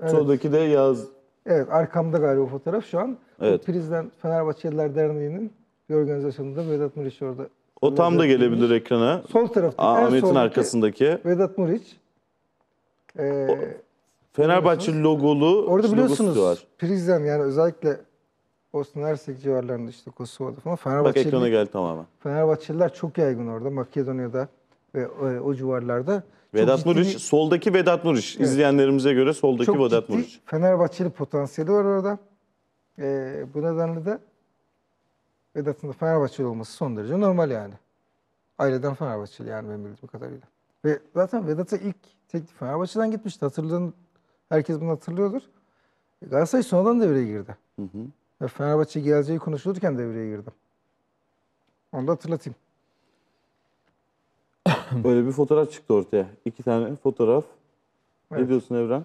Evet. Soldaki de yaz. Evet arkamda galiba o fotoğraf şu an. Evet. Prizden Fenerbahçeliler Derneği'nin bir organizasyonunda Vedat Muriç orada. O tam da gelebilir Muriç. ekrana. Sol tarafta. Ahmet'in arkasındaki. Vedat Muriç. Ee, Fenerbahçe logolu Orada biliyorsunuz var. Prizden yani özellikle Bosna Hersek civarlarında işte Kosova'da falan. Fenerbahçeli, Bak ekrana gel tamamen. Fenerbahçeliler çok yaygın orada. Makedonya'da ve o, e, o civarlarda. Vedat Muriç, bir... soldaki Vedat Muriç. Evet. İzleyenlerimize göre soldaki Çok Vedat ciddi Fenerbahçeli potansiyeli var orada. Ee, bu nedenle de Vedat'ın da Fenerbahçeli olması son derece normal yani. Aileden Fenerbahçeli yani benim bildiğim kadarıyla. Ve zaten Vedat'a ilk teklif Fenerbahçe'den gitmişti. Hatırladın, herkes bunu hatırlıyordur. Galatasaray sonradan devreye girdi. Hı hı. Ve Fenerbahçe geleceği konuşulurken devreye girdi. Onu da hatırlatayım. Böyle bir fotoğraf çıktı ortaya. İki tane fotoğraf. Evet. Ne diyorsun Evren?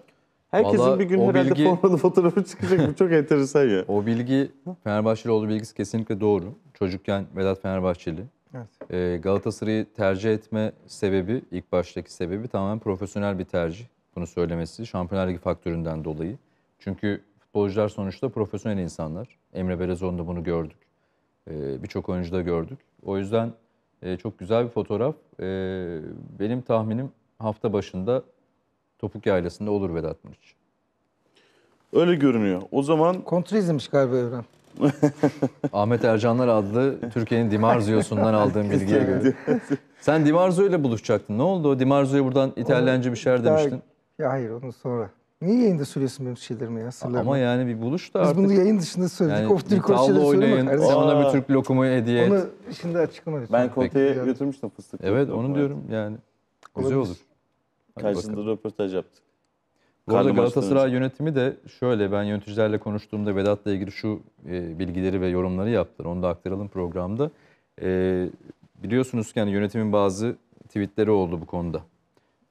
Herkesin Vallahi bir gün herhalde bilgi... formalı fotoğrafı çıkacak. Bu çok enteresan ya. O bilgi Fenerbahçeli olduğu bilgisi kesinlikle doğru. Çocukken Vedat Fenerbahçeli. Evet. Ee, Galatasaray'ı tercih etme sebebi, ilk baştaki sebebi tamamen profesyonel bir tercih. Bunu söylemesi Şampiyonlar Ligi faktöründen dolayı. Çünkü futbolcular sonuçta profesyonel insanlar. Emre Belezoğlu'nda bunu gördük. Ee, birçok oyuncuda gördük. O yüzden e, çok güzel bir fotoğraf. E, benim tahminim hafta başında Topuk Yaylası'nda olur Vedat Muriç. Öyle görünüyor. O zaman... Kontra izlemiş galiba Evren. Ahmet Ercanlar adlı Türkiye'nin Dimarzio'sundan aldığım bilgiye göre. Sen Dimarzio ile buluşacaktın. Ne oldu? Dimarzio'ya buradan İtalyanca bir şeyler demiştin. Ya hayır onu sonra. Niye yayında söylüyorsun benim şeylerimi ya sırlarımı? Ama yani bir buluş da Biz artık. Biz bunu yayın dışında söyledik. Yani, of bir tavla oynayın, sen ona bir Türk lokumu hediye et. Onu şimdi açıklama lütfen. Ben Kote'ye götürmüştüm fıstık. Evet onu diyorum yani. Güzel olur. Karşısında röportaj yaptık. Bu arada Galatasaray yönetimi de şöyle ben yöneticilerle konuştuğumda Vedat'la ilgili şu e, bilgileri ve yorumları yaptılar. Onu da aktaralım programda. E, biliyorsunuz ki yani yönetimin bazı tweetleri oldu bu konuda.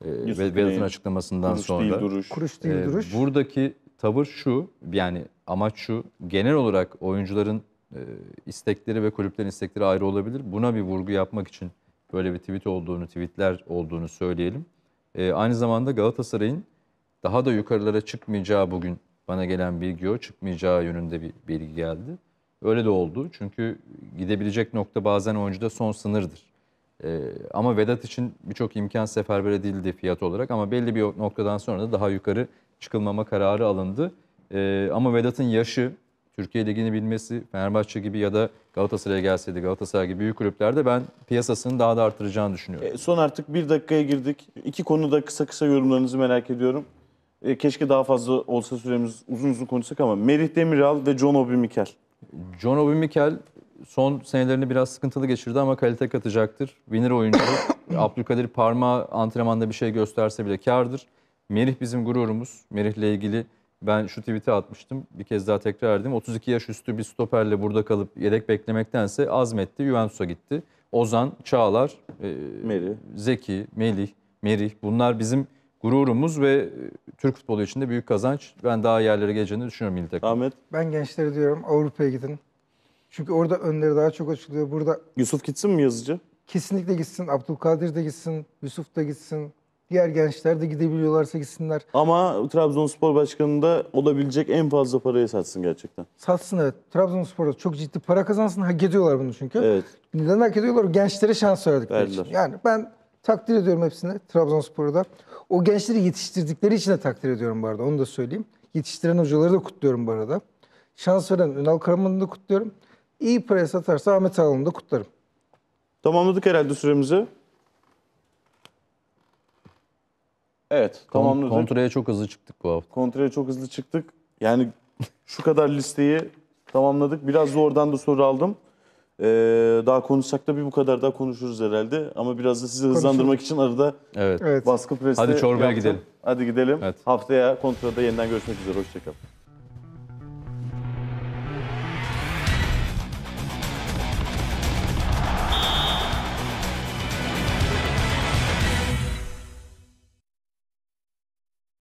Ee, Yusuf Vedat'ın açıklamasından kuruş sonra. Değil duruş. Kuruş değil ee, duruş. Buradaki tavır şu yani amaç şu genel olarak oyuncuların e, istekleri ve kulüplerin istekleri ayrı olabilir. Buna bir vurgu yapmak için böyle bir tweet olduğunu, tweetler olduğunu söyleyelim. E, aynı zamanda Galatasaray'ın daha da yukarılara çıkmayacağı bugün bana gelen bilgi o. Çıkmayacağı yönünde bir bilgi geldi. Öyle de oldu. Çünkü gidebilecek nokta bazen oyuncuda son sınırdır. E, ama Vedat için birçok imkan seferber edildi fiyat olarak ama belli bir noktadan sonra da daha yukarı çıkılmama kararı alındı. E, ama Vedat'ın yaşı, Türkiye Ligi'ni bilmesi, Fenerbahçe gibi ya da Galatasaray'a gelseydi Galatasaray gibi büyük kulüplerde ben piyasasını daha da artıracağını düşünüyorum. E, son artık bir dakikaya girdik. İki konuda kısa kısa yorumlarınızı merak ediyorum. E, keşke daha fazla olsa süremiz uzun uzun konuşsak ama Merih Demiral ve John Obi Mikel. John Obi Mikel son senelerini biraz sıkıntılı geçirdi ama kalite katacaktır. Winner oyuncu Abdülkadir Parma antrenmanda bir şey gösterse bile kardır. Merih bizim gururumuz. Merih'le ilgili ben şu tweet'i atmıştım. Bir kez daha tekrar edeyim. 32 yaş üstü bir stoperle burada kalıp yedek beklemektense azmetti. Juventus'a gitti. Ozan, Çağlar, e, Merih. Zeki, Melih, Merih bunlar bizim gururumuz ve e, Türk futbolu için de büyük kazanç. Ben daha yerlere geleceğini düşünüyorum milli takım. Ahmet. Ben gençlere diyorum Avrupa'ya gidin. Çünkü orada önleri daha çok açılıyor. Burada Yusuf gitsin mi yazıcı? kesinlikle gitsin. Abdülkadir de gitsin. Yusuf da gitsin. Diğer gençler de gidebiliyorlarsa gitsinler. Ama Trabzonspor başkanında olabilecek en fazla parayı satsın gerçekten. Satsın evet. Trabzonspor'a çok ciddi para kazansın. Hak ediyorlar bunu çünkü. Evet. Neden hak ediyorlar? Gençlere şans verdikleri için. Yani ben takdir ediyorum hepsini Trabzonspor'u da. O gençleri yetiştirdikleri için de takdir ediyorum bu arada. Onu da söyleyeyim. Yetiştiren hocaları da kutluyorum bu arada. Şans veren Ünal Karaman'ı da kutluyorum iyi pres atarsa Ahmet Ağal'ını da kutlarım. Tamamladık herhalde süremizi. Evet tamamladık. Kontraya çok hızlı çıktık bu hafta. Kontraya çok hızlı çıktık. Yani şu kadar listeyi tamamladık. Biraz da oradan da soru aldım. Ee, daha konuşsak da bir bu kadar daha konuşuruz herhalde. Ama biraz da sizi hızlandırmak için arada Evet. Evet. baskı presi Hadi çorbaya yaptım. gidelim. Hadi gidelim. Evet. Haftaya kontrada yeniden görüşmek üzere. Hoşçakalın.